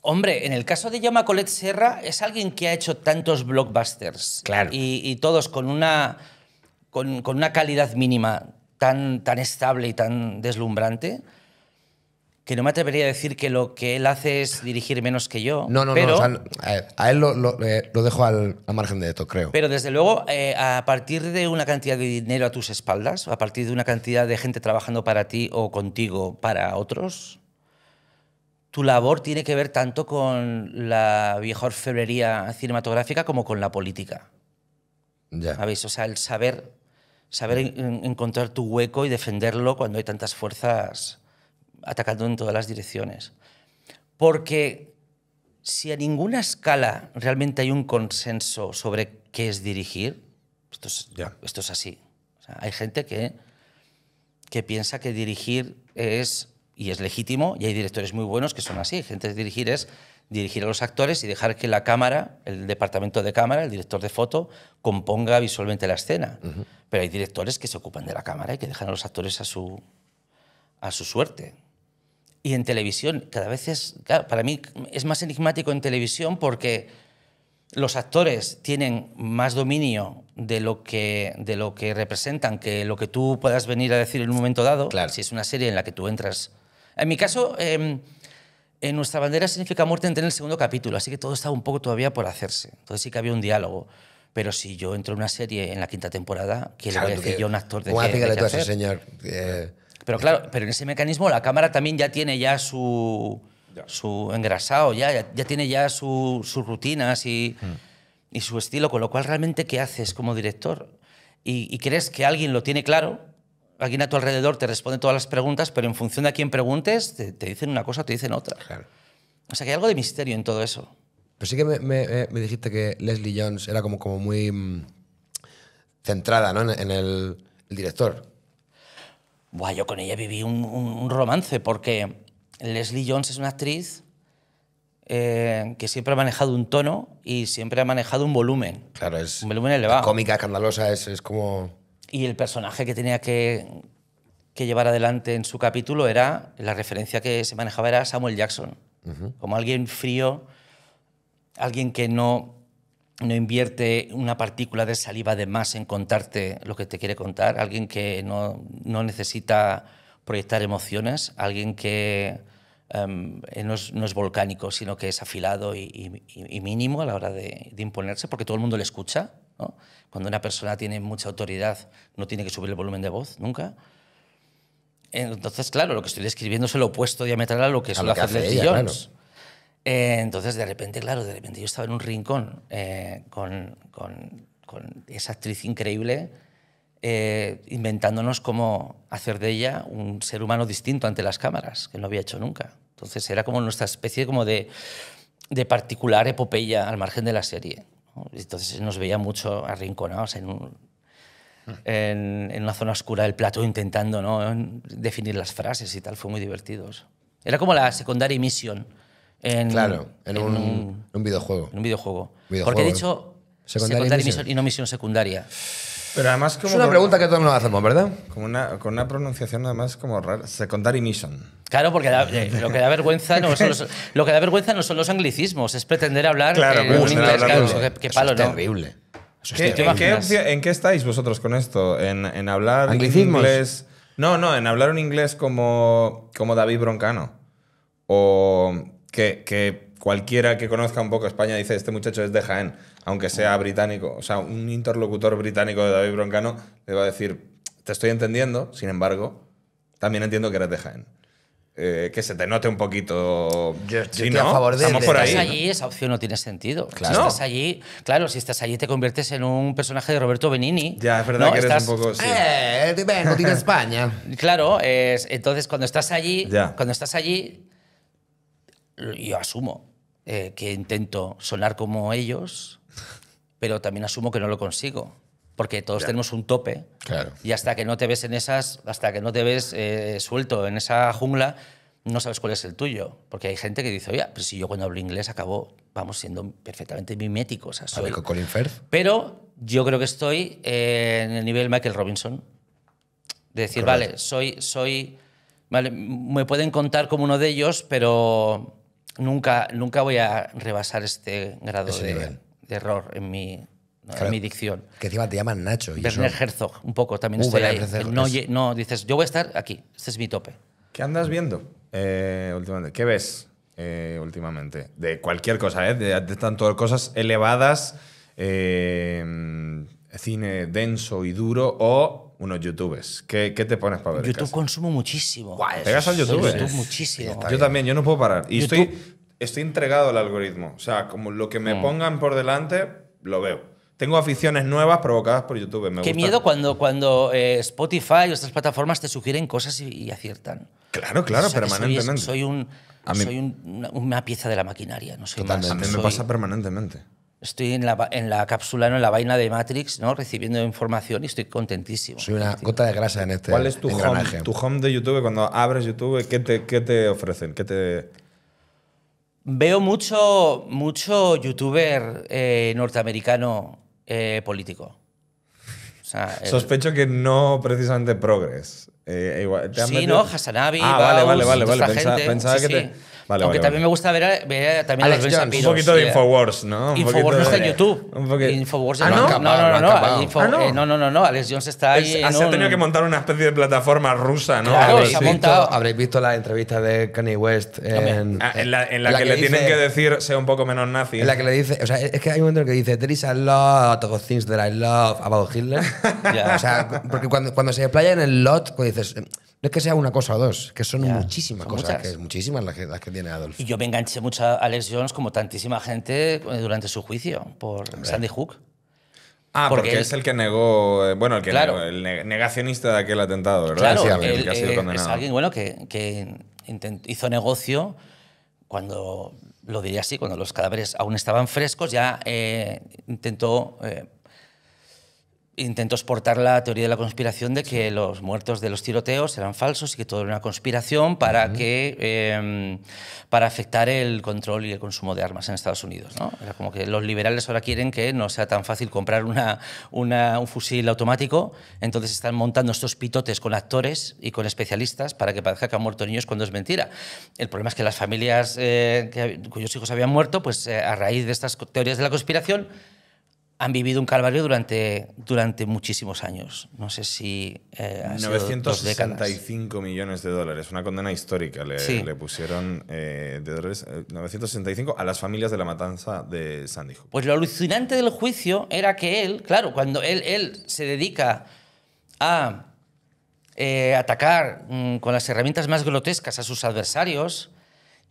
Hombre, en el caso de Yama Colette Serra, es alguien que ha hecho tantos blockbusters. Claro. Y, y todos con una, con, con, una calidad mínima tan, tan estable y tan deslumbrante que no me atrevería a decir que lo que él hace es dirigir menos que yo. No, no, no. a él, lo, lo, eh, dejo al, margen de esto, creo. Pero desde luego, eh, a partir de una cantidad de dinero a tus espaldas, a partir de una cantidad de gente trabajando para ti o contigo para otros, tu labor tiene que ver tanto con la vieja orfebrería cinematográfica como con la política. Ya. ¿Sabéis? O sea, el saber saber encontrar tu hueco y defenderlo cuando hay tantas fuerzas atacando en todas las direcciones. Porque si a ninguna escala realmente hay un consenso sobre qué es dirigir, esto es, así. hay gente que, que piensa que dirigir es, y es legítimo, y hay directores muy buenos que son así, gente de dirigir es dirigir a los actores y dejar que la cámara, el departamento de cámara, el director de foto, componga visualmente la escena. Pero hay directores que se ocupan de la cámara y que dejan a los actores a su, a su suerte. Y en televisión, cada vez es, para mí es más enigmático en televisión porque los actores tienen más dominio de lo que, de lo que representan que lo que tú puedas venir a decir en un momento dado, si es una serie en la que tú entras. En mi caso... Em, en nuestra bandera significa muerte en el segundo capítulo, así que todo estaba un poco todavía por hacerse. Entonces sí que había un diálogo. Pero si yo entro en una serie en la quinta temporada, ¿qué le yo un actor de, qué, señor. Eh, pero claro, pero en ese mecanismo la cámara también ya tiene ya su, su engrasado, ya, ya, tiene ya sus rutinas y, mm. y, su estilo, con lo cual realmente ¿qué haces como director? y crees que alguien lo tiene claro alguien a tu alrededor te responde todas las preguntas, pero en función de a quién preguntes, te, dicen una cosa o te dicen otra. O sea que hay algo de misterio en todo eso. Pero sí que me, eh, dijiste que Leslie Jones era como, como muy mm, centrada ¿no? en, el, director. Buah, yo con ella viví un, romance porque Leslie Jones es una actriz eh, que siempre ha manejado un tono y siempre ha manejado un volumen. Claro, es. Un volumen elevado. Cómica, escandalosa, es, es como. Y el personaje que tenía que, llevar adelante en su capítulo era, la referencia que se manejaba era Samuel Jackson, como alguien frío, alguien que no, invierte una partícula de saliva de más en contarte lo que te quiere contar, alguien que no, necesita proyectar emociones, alguien que em, eh, no, es, volcánico, sino que es afilado y, mínimo a la hora de imponerse, porque todo el mundo le escucha, cuando una persona tiene mucha autoridad, no tiene que subir el volumen de voz nunca. Entonces, claro, lo que estoy describiendo es lo opuesto diametral a lo que suele hacer Leslie eh, entonces, de repente, claro, de repente yo estaba en un rincón eh, con, con, esa actriz increíble, eh, inventándonos cómo hacer de ella un ser humano distinto ante las cámaras, que no había hecho nunca. Entonces, era como nuestra especie como de, de particular epopeya al margen de la serie. Entonces nos veía mucho arrinconados en, en, una zona oscura del plato intentando ¿no? definir las frases y tal. Fue muy divertido. Era como la secundaria misión. En, claro, en, un, videojuego. un videojuego. Porque he dicho ¿eh? secundaria, y no misión secundaria es una pregunta que todos nos hacemos, ¿verdad? Con una, con una pronunciación además como rara. Secondary mission. Claro, porque eh, lo, que da vergüenza no son los, lo que da vergüenza no son los anglicismos, es pretender hablar eh, un inglés. Claro, qué, es terrible. ¿en, qué estáis vosotros con esto? ¿En, hablar inglés? No, no, en hablar un inglés como, como David Broncano. O que, que cualquiera que conozca un poco España dice, este muchacho es de Jaén, aunque sea británico. O sea, un interlocutor británico de David Broncano le va a decir, te estoy entendiendo, sin embargo, también entiendo que eres de Jaén. Eh, que se te note un poquito. Yo, no, a estamos por ahí. Estás allí, esa opción no tiene sentido. Claro. Si estás allí, claro, si estás allí te conviertes en un personaje de Roberto Benini. Ya, es verdad que eres un poco. Sí. Eh, eh no tiene España. Claro, entonces cuando estás allí, cuando estás allí, yo asumo eh, que intento sonar como ellos, pero también asumo que no lo consigo. Porque todos tenemos un tope. Claro. Y hasta que no te ves en esas, hasta que no te ves eh, suelto en esa jungla, no sabes cuál es el tuyo. Porque hay gente que dice, oye, pues si yo cuando hablo inglés acabo, vamos siendo perfectamente miméticos. O Colin Pero yo creo que estoy en el nivel Michael Robinson. De decir, vale, soy, soy, vale, me pueden contar como uno de ellos, pero nunca, nunca voy a rebasar este grado de, error en mi, dicción. Que encima te llaman Nacho. Y Werner eso... Herzog, un poco también. estoy ahí. No, dices, yo voy a estar aquí, este es mi tope. ¿Qué andas viendo eh, últimamente? ¿Qué ves eh, últimamente? De cualquier cosa, eh, De, de tanto cosas elevadas, cine denso y duro o unos youtubers. ¿Qué, qué te pones para ver? YouTube consumo muchísimo. ¿Pegas al YouTube? muchísimo. Yo también, yo no puedo parar. Y estoy, estoy entregado al algoritmo. O sea, como lo que me mm. pongan por delante, lo veo. Tengo aficiones nuevas provocadas por YouTube. Qué miedo cuando, cuando eh, Spotify o estas plataformas te sugieren cosas y, aciertan. Claro, claro, permanentemente. Soy, soy, un, soy una, pieza de la maquinaria, no soy A mí me pasa permanentemente estoy en la, en la cápsula, en la vaina de Matrix, ¿no? recibiendo información y estoy contentísimo. Soy una gota de grasa en este ¿Cuál es tu home, tu home de YouTube? Cuando abres YouTube, ¿qué te, qué te ofrecen? ¿Qué te... Veo mucho, mucho youtuber eh, norteamericano eh, político. Sospecho que no precisamente Progress. Eh, sí, ¿no? Hasanabi, ah, vale, vale, vale, vale. Pensaba, que te... Vale, Aunque también me gusta ver, a, ver también Alex Jones. Un poquito de Infowars, ¿no? Infowars no está en YouTube. Infowars ah, ¿Ah, no? Eh, no, no, no, no, Alex Jones está ahí. se ha tenido que montar una especie de plataforma rusa, ¿no? Claro, ha montado. Habréis visto la entrevista de Kanye West en, ah, en, la, que, le tienen que decir sea un poco menos nazi. En la que le dice, o sea, es que hay un momento en el que dice there is a lot of things that I love about Hitler. O sea, porque cuando, se playa en el lot, pues dices no es que sea una cosa o dos, que son muchísimas cosas, que, muchísimas las que, tiene Adolf. Y yo me enganché mucho a Alex Jones, como tantísima gente, eh, durante su juicio por Sandy Hook. Ah, porque, es el que negó, eh, bueno, el que claro, el negacionista de aquel atentado, ¿verdad? Claro, eh, Es alguien bueno que, hizo negocio cuando, lo diría así, cuando los cadáveres aún estaban frescos, ya intentó intento exportar la teoría de la conspiración de que los muertos de los tiroteos eran falsos y que todo era una conspiración para, em, para afectar el control y el consumo de armas en Estados Unidos. como que los liberales ahora quieren que no sea tan fácil comprar un fusil automático, entonces están montando estos pitotes con actores y con especialistas para que parezca que han muerto niños cuando es mentira. El problema es que las familias eh, cuyos hijos habían muerto, pues eh, a raíz de estas teorías de la conspiración, han vivido un calvario durante, durante muchísimos años. No sé si... Eh, 965 millones de dólares, una condena histórica le, pusieron eh, de dólares, 965 eh, a las familias de la matanza de Sandy Hook. Pues lo alucinante del juicio era que él, claro, cuando él, él se dedica a eh, atacar mm, con las herramientas más grotescas a sus adversarios,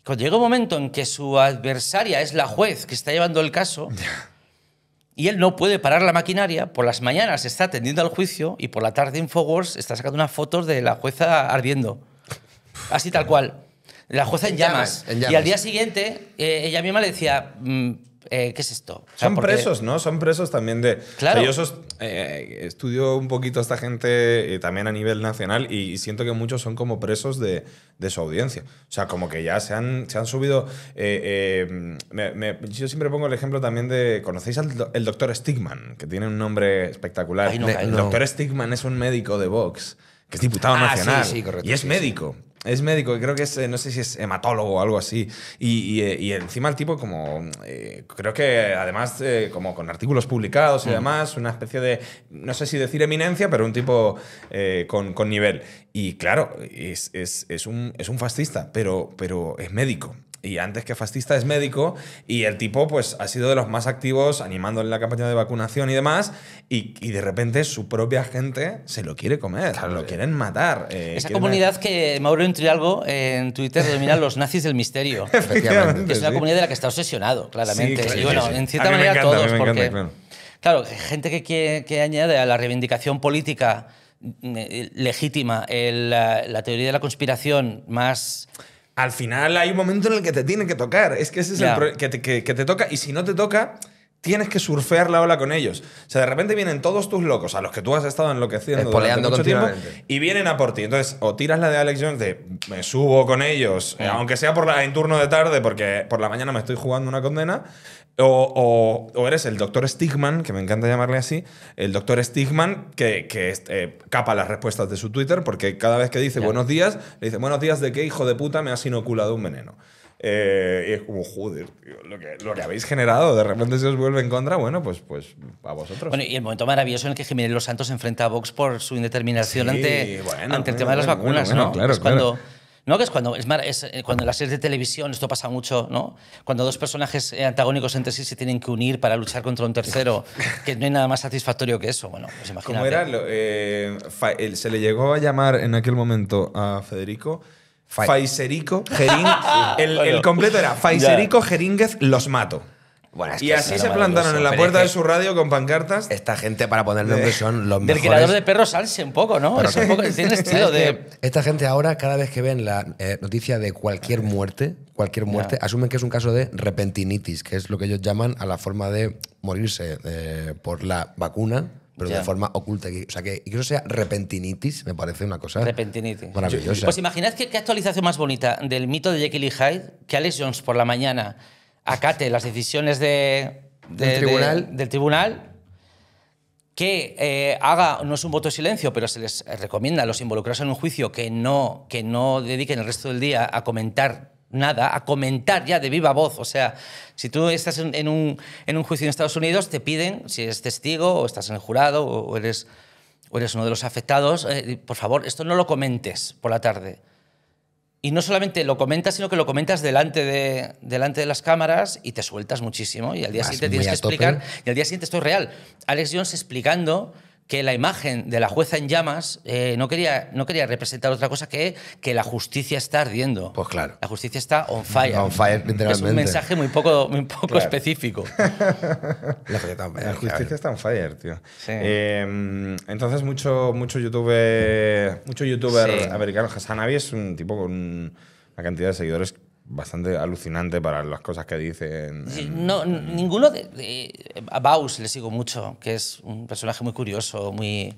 cuando llega un momento en que su adversaria es la juez que está llevando el caso... Y él no puede parar la maquinaria, por las mañanas está atendiendo al juicio y por la tarde Infowars está sacando unas fotos de la jueza ardiendo. Así tal cual. La jueza en, llamas. Y al día siguiente eh, ella misma le decía, mm, eh, ¿qué es esto? Son presos, ¿no? Son presos también de... Claro. yo eh, estudio un poquito a esta gente eh, también a nivel nacional y siento que muchos son como presos de, su audiencia. O sea, como que ya se han, subido... yo siempre pongo el ejemplo también de... ¿Conocéis al el doctor Stigman? Que tiene un nombre espectacular. el doctor Stigman es un médico de Vox que es diputado ah, nacional. y es médico. Es médico, y creo que es, eh, no sé si es hematólogo o algo así. Y, eh, encima el tipo, como. Eh, creo que además, como con artículos publicados y mm. demás, una especie de. No sé si decir eminencia, pero un tipo con, nivel. Y claro, es, un, es un fascista, pero, pero es médico y antes que fascista es médico y el tipo pues ha sido de los más activos animando en la campaña de vacunación y demás y, de repente su propia gente se lo quiere comer, lo quieren matar. Eh, Esa comunidad que Mauro Entrialgo en Twitter denomina los nazis del misterio. Efectivamente, es una comunidad de la que está obsesionado, claramente. claro, y bueno, en cierta manera todos, claro. gente que, añade a la reivindicación política mm, eh, legítima la teoría de la conspiración más al final hay un momento en el que te tiene que tocar. Es que ese es el que te, que, te toca. Y si no te toca, tienes que surfear la ola con ellos. O sea, de repente vienen todos tus locos a los que tú has estado enloqueciendo durante mucho tiempo y vienen a por ti. Entonces, o tiras la de Alex Jones de me subo con ellos, aunque sea por la, en turno de tarde, porque por la mañana me estoy jugando una condena, o, eres el doctor Stigman, que me encanta llamarle así, el doctor Stigman que, eh, capa las respuestas de su Twitter porque cada vez que dice buenos días, le dice buenos días de qué hijo de puta me has inoculado un veneno. Eh, y es como, joder, lo, que, habéis generado de repente se os vuelve en contra, bueno, pues, pues a vosotros. y el momento maravilloso en el que Jiménez Los Santos enfrenta a Vox por su indeterminación ante, ante el tema de las vacunas, ¿no? cuando ¿No? Que es cuando, es, eh, cuando en las series de televisión esto pasa mucho, ¿no? Cuando dos personajes eh, antagónicos entre sí se tienen que unir para luchar contra un tercero, que no hay nada más satisfactorio que eso. Bueno, pues ¿Cómo era? Eh, se le llegó a llamar en aquel momento a Federico. Faiserico, el, el completo era Faiserico, Jeringuez, los mato y así se plantaron en la puerta de su radio con pancartas. Esta gente, para poner nombre, son los mejores. Del creador de perros Salse, un poco, ¿no? un poco, tiene de... Esta gente ahora, cada vez que ven la eh, noticia de cualquier muerte, cualquier muerte, asumen que es un caso de repentinitis, que es lo que ellos llaman a la forma de morirse eh, por la vacuna pero de forma oculta. O sea, que eso sea repentinitis, me parece una cosa repentinitis. maravillosa. Pues imaginad qué, actualización más bonita del mito de Jekyll y Hyde que Alex Jones por la mañana acate las decisiones del, tribunal. que eh, haga, no es un voto de silencio, pero se les recomienda a los involucrados en un juicio que no, que no dediquen el resto del día a comentar nada, a comentar ya de viva voz. O sea, si tú estás en, un, en un, juicio en Estados Unidos, te piden, si eres testigo o estás en el jurado o, eres, eres uno de los afectados, eh, por favor, esto no lo comentes por la tarde y no solamente lo comentas, sino que lo comentas delante de, delante de las cámaras y te sueltas muchísimo. Y al día siguiente tienes que explicar. Y al día siguiente esto es real. Alex Jones explicando que la imagen de la jueza en llamas eh, no, quería, no quería representar otra cosa que que la justicia está ardiendo. Pues claro. La justicia está on fire. On fire, literalmente. Es un mensaje muy poco, muy poco específico. la, justicia está on fire, tío. Em, entonces, mucho, mucho youtuber, mucho youtuber americano, es un tipo con una cantidad de seguidores bastante alucinante para las cosas que dicen. no, ninguno de, A Baus le sigo mucho, que es un personaje muy curioso, muy,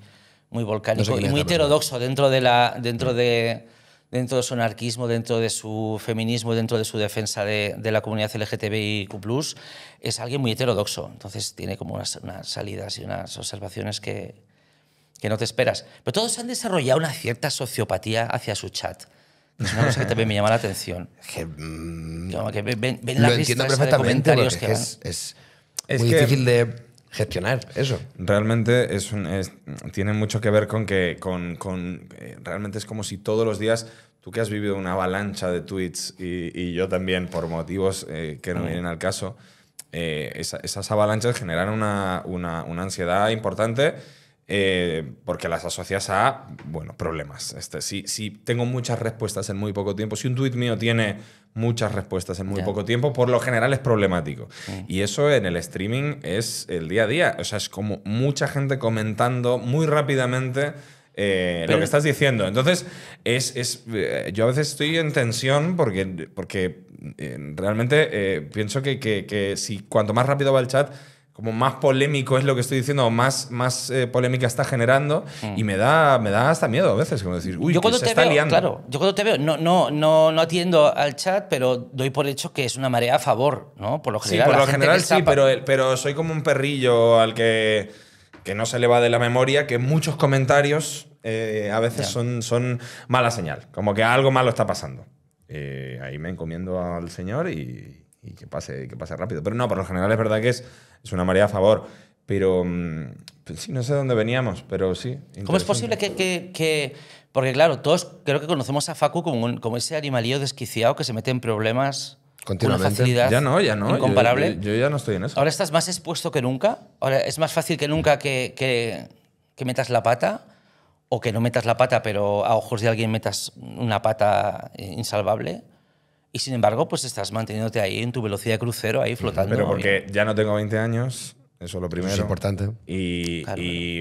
muy volcánico y muy heterodoxo dentro de la. dentro de dentro de su anarquismo, dentro de su feminismo, dentro de su defensa de, la comunidad LGTBIQ, es alguien muy heterodoxo. Entonces tiene como unas, unas salidas y unas observaciones que, que, no te esperas. Pero todos han desarrollado una cierta sociopatía hacia su chat. Es una cosa que también me llama la atención. Mm, ven, lo entiendo perfectamente es, muy difícil de gestionar eso. Realmente es, tiene mucho que ver con que con, con, eh, realmente es como si todos los días tú que has vivido una avalancha de tweets y, yo también por motivos eh, que no vienen al caso, eh, esas avalanchas generan una, una, una ansiedad importante eh, porque las asocias a, bueno, problemas. Este, si, si tengo muchas respuestas en muy poco tiempo, si un tuit mío tiene muchas respuestas en muy poco tiempo, por lo general es problemático. Y eso en el streaming es el día a día. O sea, es como mucha gente comentando muy rápidamente. Eh, lo que estás diciendo. Entonces, es, eh, yo a veces estoy en tensión porque, porque realmente pienso que, que si cuanto más rápido va el chat, como más polémico es lo que estoy diciendo, más, más eh, polémica está generando mm. y me da, me da hasta miedo a veces, como decir, uy, se está liando. Claro, yo cuando te veo, no, no, no, no atiendo al chat, pero doy por hecho que es una marea a favor, ¿no? Por lo general. Sí, por lo general sí, pero, pero soy como un perrillo al que, que no se le va de la memoria, que muchos comentarios eh, a veces son, son mala señal, como que algo malo está pasando. Eh, ahí me encomiendo al Señor y, y que pase, que pase rápido. Pero no, por lo general es verdad que es, es una marea a favor. Pero mm, pues sí, no sé dónde veníamos, pero sí. ¿Cómo es posible que, que, Porque claro, todos creo que conocemos a Facu como, como ese animalillo desquiciado que se mete en problemas con Una facilidad ya no, ya no. Yo, ya no estoy en eso. Ahora estás más expuesto que nunca. Ahora es más fácil que nunca que, que, que metas la pata o que no metas la pata, pero a ojos de alguien metas una pata insalvable. Y sin embargo, pues estás manteniéndote ahí en tu velocidad de crucero, ahí flotando. Pero porque ya no tengo 20 años, eso es lo primero. es importante. Y, y,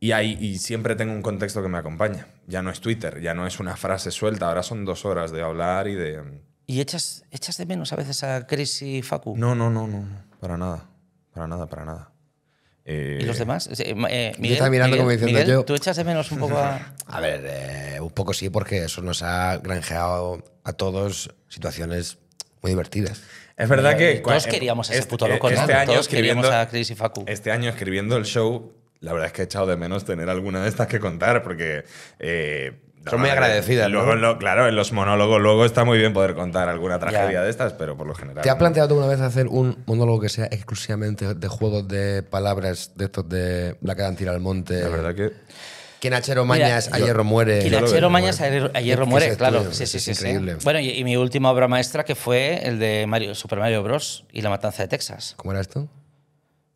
y, siempre tengo un contexto que me acompaña. Ya no es Twitter, ya no es una frase suelta, ahora son dos horas de hablar y de... ¿Y echas, echas de menos a veces a Chris y Facu? No, no, no, no, para nada, para nada, para nada. ¿Y los eh, demás? Eh, eh, Miguel, ¿Tú echas de menos un poco a.? a ver, un poco sí, porque eso nos ha granjeado a todos situaciones muy divertidas. Es verdad eh, que. Todos queríamos a ese este puto loco, este año todos a Chris y Facu. Este año escribiendo el show, la verdad es que he echado de menos tener alguna de estas que contar, porque. Eh, son muy agradecidas. Luego, claro, en los monólogos luego está muy bien poder contar alguna tragedia de estas, pero por lo general. ¿Te ha planteado alguna vez hacer un monólogo que sea exclusivamente de juegos de palabras de estos de la que dan tira al monte? La verdad que. Quién a Mañas a hierro muere. Quien a Mañas a hierro muere, claro. Sí, sí, sí. Increíble. Bueno, y, mi última obra maestra que fue el de Mario, Super Mario Bros. y La Matanza de Texas. ¿Cómo era esto?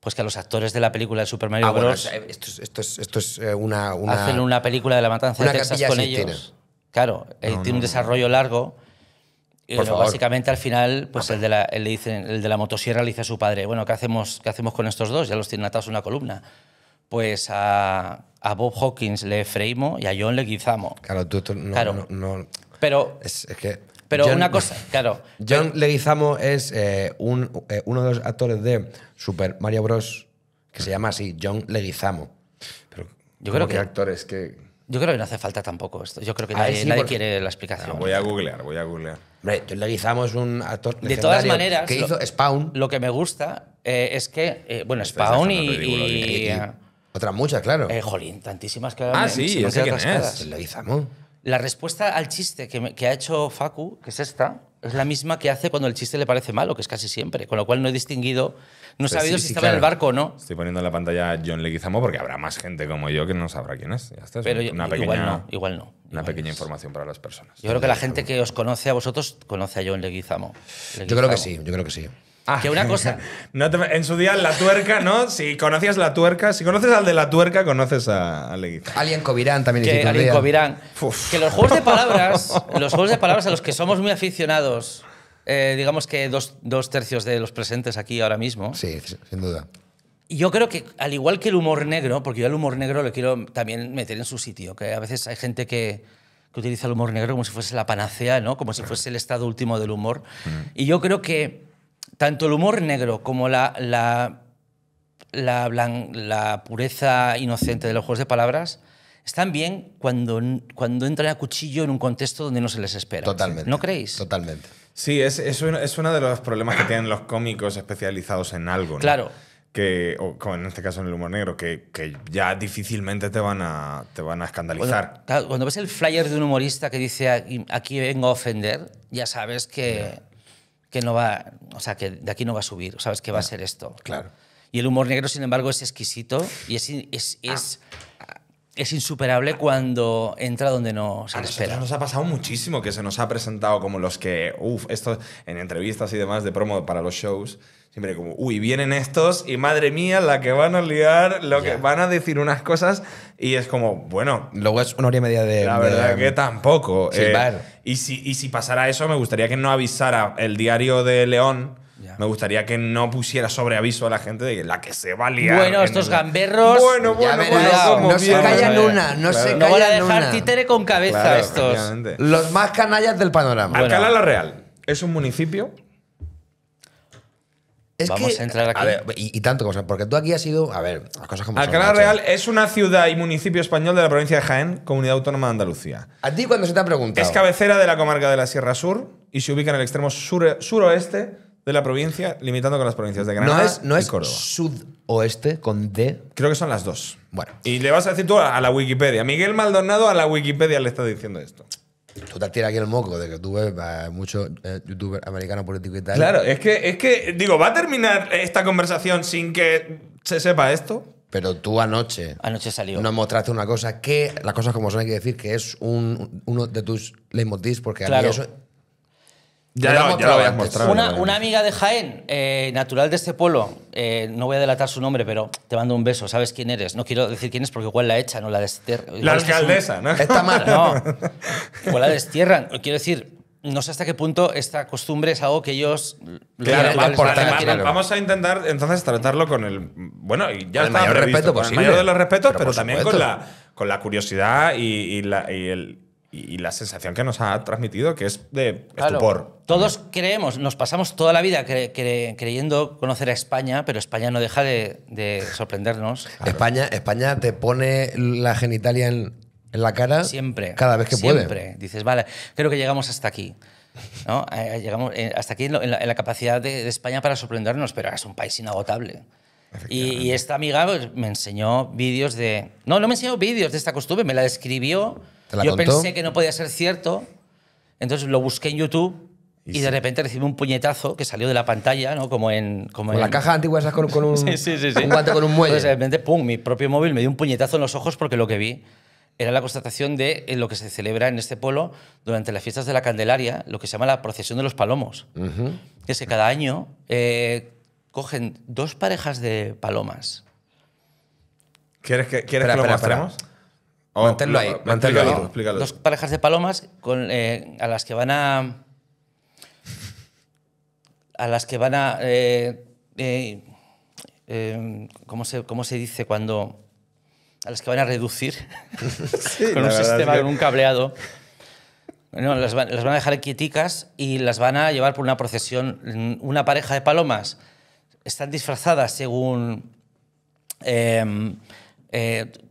Pues que a los actores de la película de Super Mario ah, Bros. Eh, esto, es, eh, una, Hacen una película de La Matanza de Texas con ellos. Claro, eh, tiene un desarrollo largo. Y básicamente al final, pues el de, la, el, de, el de la motosierra le dice a su padre, bueno, ¿qué hacemos, ¿qué hacemos con estos dos? Ya los tienen atados en una columna pues a, Bob Hawkins le freimo y a John le Claro, tú, no, Pero, es, que pero una cosa, claro. John Leguizamo es eh, eh, uno de los actores de Super Mario Bros. que se llama así, John Leguizamo. Pero, yo creo que, actores que. Yo creo que no hace falta tampoco esto. Yo creo que ah, nadie, quiere la explicación. Ah, voy a googlear, voy a googlear. John Leguizamo es un actor de todas maneras, que hizo Spawn. Lo, que me gusta eh, es que, bueno, Spawn y, otra muchas, claro. Eh, jolín, tantísimas que. Ah, sí, es quién es. Leguizamo. La respuesta al chiste que, ha hecho Facu, que es esta, es la misma que hace cuando el chiste le parece malo, que es casi siempre. Con lo cual no he distinguido, no he pues sabido si estaba en el barco o no. Estoy poniendo en la pantalla John Leguizamo porque habrá más gente como yo que no sabrá quién es. Pero igual no. Igual no una pequeña información para las personas. Yo creo que la gente que os conoce a vosotros conoce a John Leguizamo. Yo creo que sí, yo creo que sí. Ah. que una cosa. en su día, la tuerca, ¿no? Si conocías la tuerca, si conoces al de la tuerca, conoces a, a Alien Covirán también que, Alien Covirán. Que los juegos de palabras, los juegos de palabras a los que somos muy aficionados, eh, digamos que dos, dos, tercios de los presentes aquí ahora mismo. Sí, sin duda. Yo creo que, al igual que el humor negro, porque yo el humor negro lo quiero también meter en su sitio, que a veces hay gente que, que utiliza el humor negro como si fuese la panacea, ¿no? Como si fuese el estado último del humor. Mm. Y yo creo que tanto el humor negro como la, pureza inocente de los juegos de palabras están bien cuando, entran a cuchillo en un contexto donde no se les espera. Totalmente. ¿No creéis? Totalmente. Sí, es, uno de los problemas que tienen los cómicos especializados en algo. ¿no? Claro. Que, como en este caso en el humor negro, que, ya difícilmente te van a, escandalizar. Cuando, ves el flyer de un humorista que dice aquí, vengo a ofender, ya sabes que que no va, o sea, que de aquí no va a subir, sabes que va a ser esto. Claro. Y el humor negro, sin embargo, es exquisito y es, ah. es, es, insuperable cuando entra donde no se espera. Nos ha pasado muchísimo que se nos ha presentado como los que, uff, esto en entrevistas y demás de promo para los shows siempre como, uy, vienen estos y madre mía, la que van a liar, lo que van a decir unas cosas y es como, bueno. Luego es una hora y media de. La verdad que tampoco. Eh, y, si, y si pasara eso, me gustaría que no avisara el diario de León. Me gustaría que no pusiera sobreaviso a la gente de la que se va a liar. Bueno, estos gamberros. Bueno, bueno, bueno, No se callan una, no se callan No van a dejar títere con cabeza estos. Los más canallas del panorama. Alcalá la Real es un municipio es Vamos que, a entrar ver, y, y, tanto porque tú aquí has sido A ver, las cosas como Alcalá Real es una ciudad y municipio español de la provincia de Jaén, comunidad autónoma de Andalucía. A ti, cuando se te ha preguntado. Es cabecera de la comarca de la Sierra Sur y se ubica en el extremo suroeste de la provincia, limitando con las provincias de Granada no es, no es Sudoeste con D. Creo que son las dos. Bueno. Y le vas a decir tú a la Wikipedia. Miguel Maldonado a la Wikipedia le está diciendo esto. Tú te tiras aquí el moco de que tú ves a muchos eh, youtubers americanos políticos y tal. Claro, es que, es que, digo, ¿va a terminar esta conversación sin que se sepa esto? Pero tú anoche. Anoche salió. Nos mostraste una cosa que, las cosas como son, hay que decir que es uno de tus leitmotivs, porque a mí eso ya, Una, amiga de Jaén, eh, natural de este pueblo, eh, no voy a delatar su nombre, pero te mando un beso, sabes quién eres. No quiero decir quién es porque igual la echan o la destierran. La alcaldesa, ¿no? Está mal. No, O la destierran. Quiero decir, no sé hasta qué punto esta costumbre es algo que ellos claro, vamos a intentar entonces tratarlo con el bueno y ya el mayor respeto mayor de los respetos pero, también con la con la curiosidad y, la, y el y, la sensación que nos ha transmitido, que es de estupor. Todos creemos, nos pasamos toda la vida creyendo conocer a España, pero España no deja de, sorprendernos. España, España te pone la genitalia en, la cara siempre, cada vez que puede. Siempre. Dices, vale, creo que llegamos hasta aquí. ¿no? Eh, eh, llegamos eh, hasta aquí en, la, capacidad de, España para sorprendernos, pero es un país inagotable. Y, esta amiga pues, me enseñó vídeos de... No, no me enseñó vídeos de esta costumbre, me la describió yo pensé que no podía ser cierto, entonces lo busqué en YouTube. Y, de repente recibí un puñetazo que salió de la pantalla, ¿no? Como en... Como, en... la caja antigua esa con, un, guante con un muelle. de repente, pum, mi propio móvil me dio un puñetazo en los ojos porque lo que vi era la constatación de eh, lo que se celebra en este pueblo durante las fiestas de la Candelaria, lo que se llama la procesión de los palomos. que es que cada año eh, cogen dos parejas de palomas. ¿Quieres que, quieres lo mostremos? Oh, manténlo ahí. Manténlo ahí. Dos parejas de palomas eh, a las que van a. A las que van a. Eh, eh, ¿cómo, se, dice cuando.? A las que van a reducir con un sistema, con un cableado. No, las, van, a dejar quieticas y las van a llevar por una procesión. Una pareja de palomas están disfrazadas según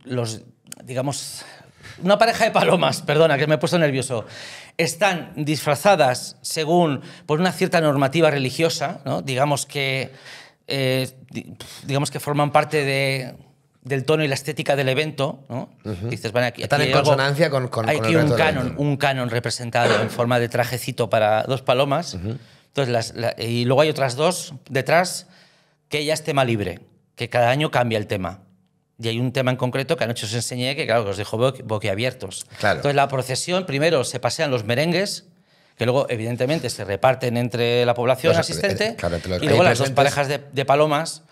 los digamos, una pareja de palomas, perdona, que me he puesto nervioso, están disfrazadas según por una cierta normativa religiosa, digamos que eh, digamos que forman parte del tono y la estética del evento, aquí, Están en consonancia con, Hay un canon, un canon representado en forma de trajecito para dos palomas. Entonces, y luego hay otras dos detrás que ya es tema libre, que cada año cambia el tema. Y hay un tema en concreto que anoche os enseñé que, claro, que os dejó boquiabiertos. Entonces, la procesión, primero se pasean los merengues, que luego, evidentemente, se reparten entre la población asistente. Eh, y luego las dos parejas pues. de, palomas,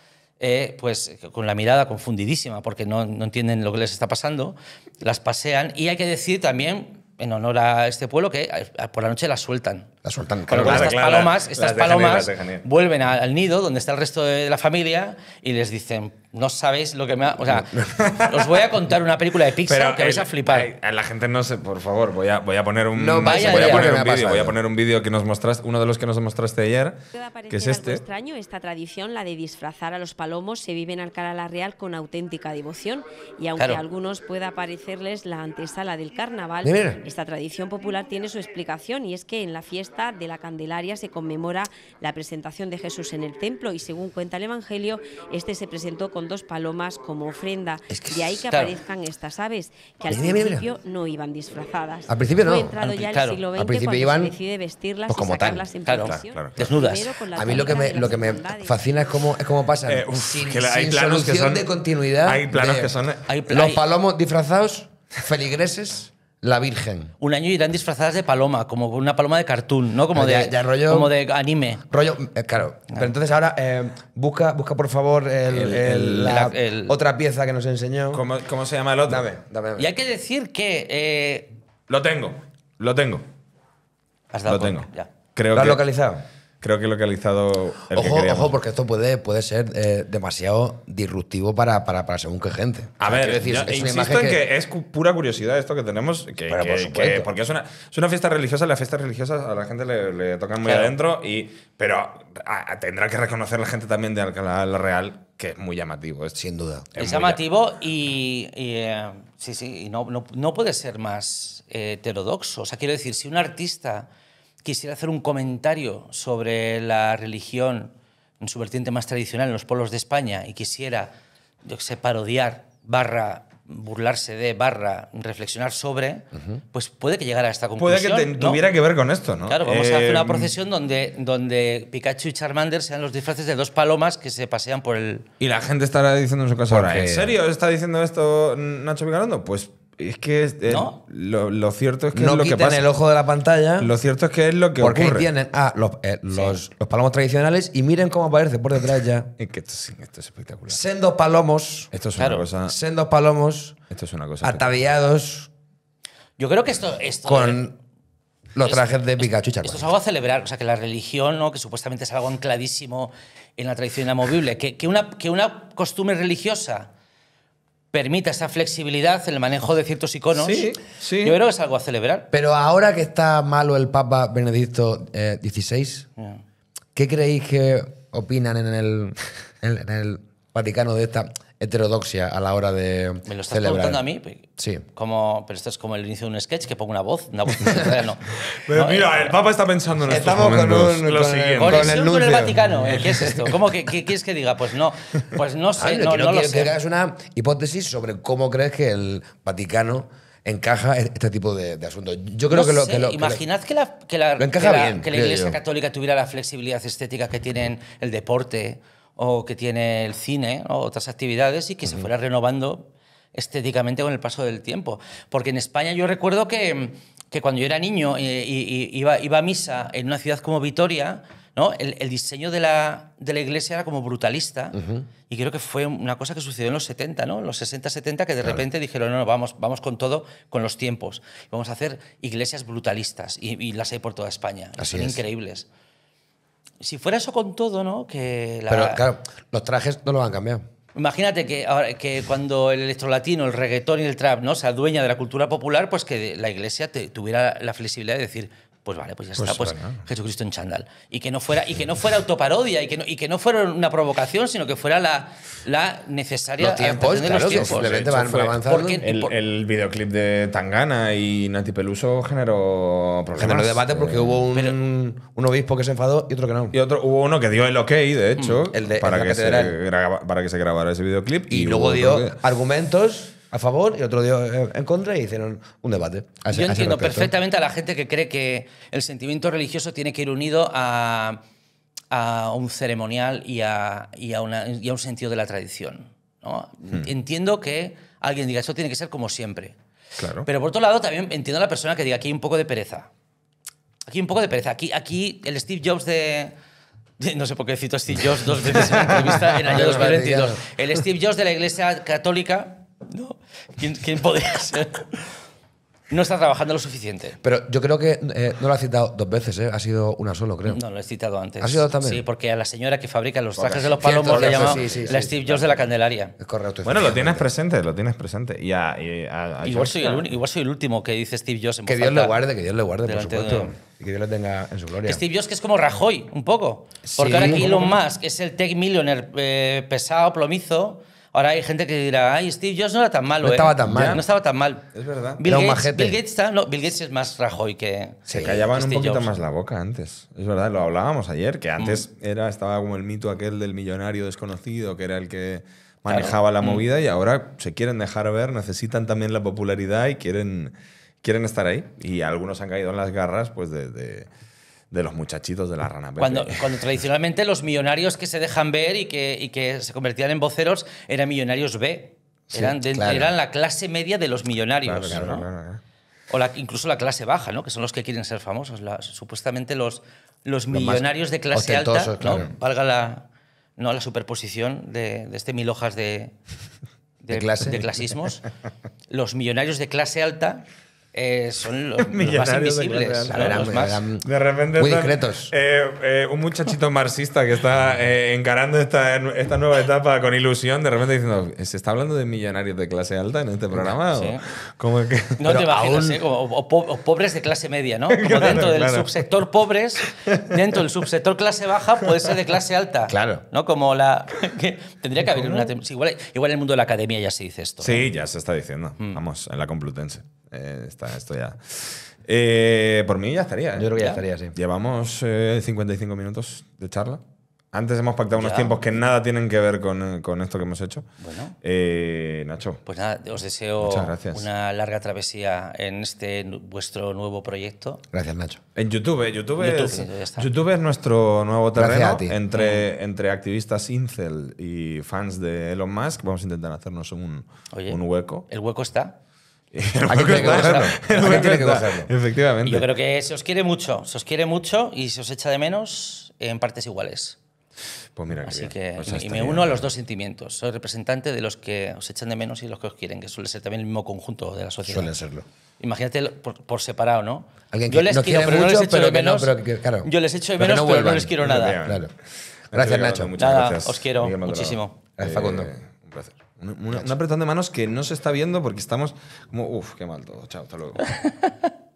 eh, pues con la mirada confundidísima, porque no, no entienden lo que les está pasando, las pasean. Y hay que decir también, en honor a este pueblo, que eh, por la noche las sueltan las estas palomas, estas palomas vuelven al nido donde está el resto de la familia y les dicen, no sabéis lo que me ha... O sea, os voy a contar una película de Pixar Pero que vais a flipar. la gente no sé, por favor, voy a, voy a poner un, voy, a poner un video, vídeo que nos mostraste, uno de los que nos mostraste ayer, que es este. extraño esta tradición, la de disfrazar a los palomos, se vive en Alcalá la Real con auténtica devoción y aunque a algunos pueda parecerles la antesala del carnaval, esta tradición popular tiene su explicación y es que en la fiesta de la Candelaria se conmemora la presentación de Jesús en el templo y según cuenta el Evangelio, este se presentó con dos palomas como ofrenda. Es que de ahí que aparezcan estas aves, que al principio no iban disfrazadas. Al principio no. al, principio iban, decide vestirlas pues como tal. Desnudas. A mí lo que me, lo que me fascina es cómo, es pasa. Eh, sin, hay planos solución que son, de continuidad. Hay planos que son... los palomos disfrazados, feligreses... La Virgen. Un año irán disfrazadas de paloma, como una paloma de cartoon, ¿no? Como, ah, de, como de anime. Rollo, eh, claro. Pero entonces ahora eh, busca, busca, por favor, la otra pieza que nos enseñó. ¿Cómo, se llama el otro? Dame, dame, Y hay que decir que. Eh, lo tengo, lo tengo. Has dado lo tengo. Ya. Creo ¿Lo has localizado? creo que localizado el ojo, Ojo, porque esto puede, puede ser eh, demasiado disruptivo para, para, para, según qué gente. A ver, decir, es insisto en que... es pura curiosidad esto que tenemos, Pero que, porque es una, fiesta religiosa, las fiestas religiosas a la gente le, tocan muy adentro y pero tendrá que reconocer la gente también de Alcalá la Real que es muy llamativo. Es, Sin duda. Es, llamativo y, eh, sí, sí, y no, no, puede ser más eh, heterodoxo. O sea, quiero decir, si un artista quisiera hacer un comentario sobre la religión en su vertiente más tradicional en los pueblos de España y quisiera, yo sé, parodiar, barra, burlarse de, barra, reflexionar sobre, pues puede que llegara a esta conclusión. Puede que tuviera que ver con esto, ¿no? Claro, vamos a hacer una eh, procesión donde, donde Pikachu y Charmander sean los disfraces de dos palomas que se pasean por el... Y la gente estará diciendo en su casa ¿en serio está diciendo esto Nacho Picarondo? Pues es que lo, lo, cierto es que no lo que pasa. el ojo de la pantalla. Lo cierto es que es lo que porque ocurre. Porque tienen ah, eh, los, los, palomos tradicionales y miren cómo aparece por detrás ya. que esto, esto, es espectacular. Sendo palomos. Esto es una cosa. Sendos palomos. Esto es una cosa. Ataviados. Yo creo que esto. esto con los trajes de Pikachu. Esto, esto es algo a celebrar. O sea, que la religión, o que supuestamente es algo ancladísimo en la tradición inamovible, que, que, una, que una costumbre religiosa permita esa flexibilidad en el manejo de ciertos iconos, sí, sí. yo creo que es algo a celebrar. Pero ahora que está malo el Papa Benedicto XVI, eh, ¿qué creéis que opinan en el Vaticano de esta heterodoxia a la hora de ¿Me lo estás preguntando a mí? Sí. Como, pero esto es como el inicio de un sketch que pongo una voz, una voz no. pero mira, eh, el Papa está pensando en el, Vaticano. Eh, ¿Qué es esto? ¿Cómo que, quieres que diga? Pues no, pues no sé, no, lo sé. Es una hipótesis sobre cómo crees que el Vaticano encaja este tipo de, asuntos. Yo creo que, lo, que, lo, Imaginad que, la, que la, que la Iglesia Católica tuviera la flexibilidad estética que tienen el deporte o que tiene el cine o otras actividades y que se fuera renovando estéticamente con el paso del tiempo. Porque en España yo recuerdo que, cuando yo era niño eh, y, iba, a misa en una ciudad como Vitoria, el, diseño de la, iglesia era como brutalista. Y creo que fue una cosa que sucedió en los 70, ¿no? los 60, 70, que de repente dijeron, no, no, vamos, vamos con todo, con los tiempos. Vamos a hacer iglesias brutalistas. Y, las hay por toda España. son increíbles si fuera eso con todo, ¿no? Que Pero claro, los trajes no los han cambiado. Imagínate que, ahora, que cuando el electrolatino, el reggaetón y el trap ¿no? se adueña de la cultura popular, pues que la iglesia tuviera la flexibilidad de decir, pues vale, pues ya pues está, pues, Jesucristo en Chandal. Y que no fuera, y que no fuera autoparodia, y que no, y que no fuera una provocación, sino que fuera la, la necesaria los tiempos, claro, los tiempos. van el, videoclip de Tangana y Nati Peluso generó problemas. Generó debate porque hubo un, un, obispo que se enfadó y otro que no. Y otro, hubo uno que dio el ok, de hecho, mm. para, que se para que se grabara ese videoclip. Y, luego dio argumentos a favor y otro día eh, en contra y hicieron un debate. Yo entiendo perfectamente a la gente que cree que el sentimiento religioso tiene que ir unido a, un ceremonial y a, un sentido de la tradición. Hmm. Entiendo que alguien diga, eso tiene que ser como siempre. Claro. Pero por otro lado, también entiendo a la persona que diga, aquí hay un poco de pereza. Aquí un poco de pereza. Aquí, aquí el Steve Jobs de, no sé por qué cito a Steve Jobs dos veces en la entrevista en el año 2022. El Steve Jobs de la Iglesia Católica ¿no? ¿Quién, podría ser? No está trabajando lo suficiente. Pero yo creo que eh, no lo ha citado dos veces, ¿eh? ha sido una solo, creo. No, lo he citado antes. ¿Ha sido también? Sí, porque a la señora que fabrica los trajes de los palomos le llamamos la Steve Jobs de la Candelaria. Correcto. Bueno, lo tienes presente, lo tienes presente. Y igual, soy el, último que dice Steve Jobs en Que Dios le guarde, que Dios le guarde, por supuesto. Y que Dios lo tenga en su gloria. Steve Jobs que es como Rajoy, un poco. Porque ahora que Elon Musk es el tech millionaire eh, pesado, plomizo Ahora hay gente que dirá, ay, Steve Jobs no era tan malo. No ¿eh? estaba tan mal. No estaba tan mal. Es verdad. Bill, Gates, Bill Gates, está, no, es más Rajoy que. Se callaban un poquito más la boca antes. Es verdad, lo hablábamos ayer, que antes mm. era, estaba como el mito aquel del millonario desconocido, que era el que manejaba la mm. movida, y ahora se quieren dejar ver, necesitan también la popularidad y quieren, quieren estar ahí. Y algunos han caído en las garras, pues, de de los muchachitos de la rana. Cuando, tradicionalmente los millonarios que se dejan ver y que, que se convertían en voceros eran millonarios B. eran, la clase media de los millonarios. O la, incluso la clase baja, ¿no? que son los que quieren ser famosos. supuestamente los, los millonarios de clase alta, valga la, no, la superposición de, este mil hojas de, de clasismos, los millonarios de clase alta eh, son los, más invisibles. De, repente Muy discretos eh, eh, un muchachito marxista que está encarando esta, nueva etapa con ilusión, de repente diciendo, ¿se está hablando de millonarios de clase alta en este programa? O, No te o, pobres de clase media, ¿no? Como dentro del subsector pobres, dentro del subsector clase baja puede ser de clase alta. Claro. ¿No? Como la... que tendría que haber una... Igual, en el mundo de la academia ya se dice esto. Sí, ya se está diciendo. Mm. Vamos, en la Complutense. Eh, está, esto ya. Eh, por mí ya estaría. ¿eh? Yo creo que ya, estaría, sí. Llevamos 55 minutos de charla. Antes hemos pactado unos tiempos que nada tienen que ver con, con esto que hemos hecho. Bueno. Nacho, Pues nada, os deseo una larga travesía en este vuestro nuevo proyecto. Gracias, Nacho. en YouTube, YouTube, es, nuestro nuevo terreno. Entre, mm. entre activistas Incel y fans de Elon Musk, vamos a intentar hacernos un, un hueco. El hueco está. tiene que Efectivamente. Yo creo que se os quiere mucho, se os quiere mucho y se os echa de menos en partes iguales. Pues mira, Así que, y me uno a los dos sentimientos. Soy representante de los que os echan de menos y los que os quieren, que suele ser también el mismo conjunto de la sociedad. Suelen serlo. Imagínate por, separado, ¿no? yo les quiero, echo de menos. yo les echo de menos, pero no, les quiero nada. Gracias, Nacho. gracias. Os quiero muchísimo. Gracias, Facundo. Eh, un placer. Una, un apretón de manos que no se está viendo porque estamos como, uff, qué mal todo, chao, hasta luego.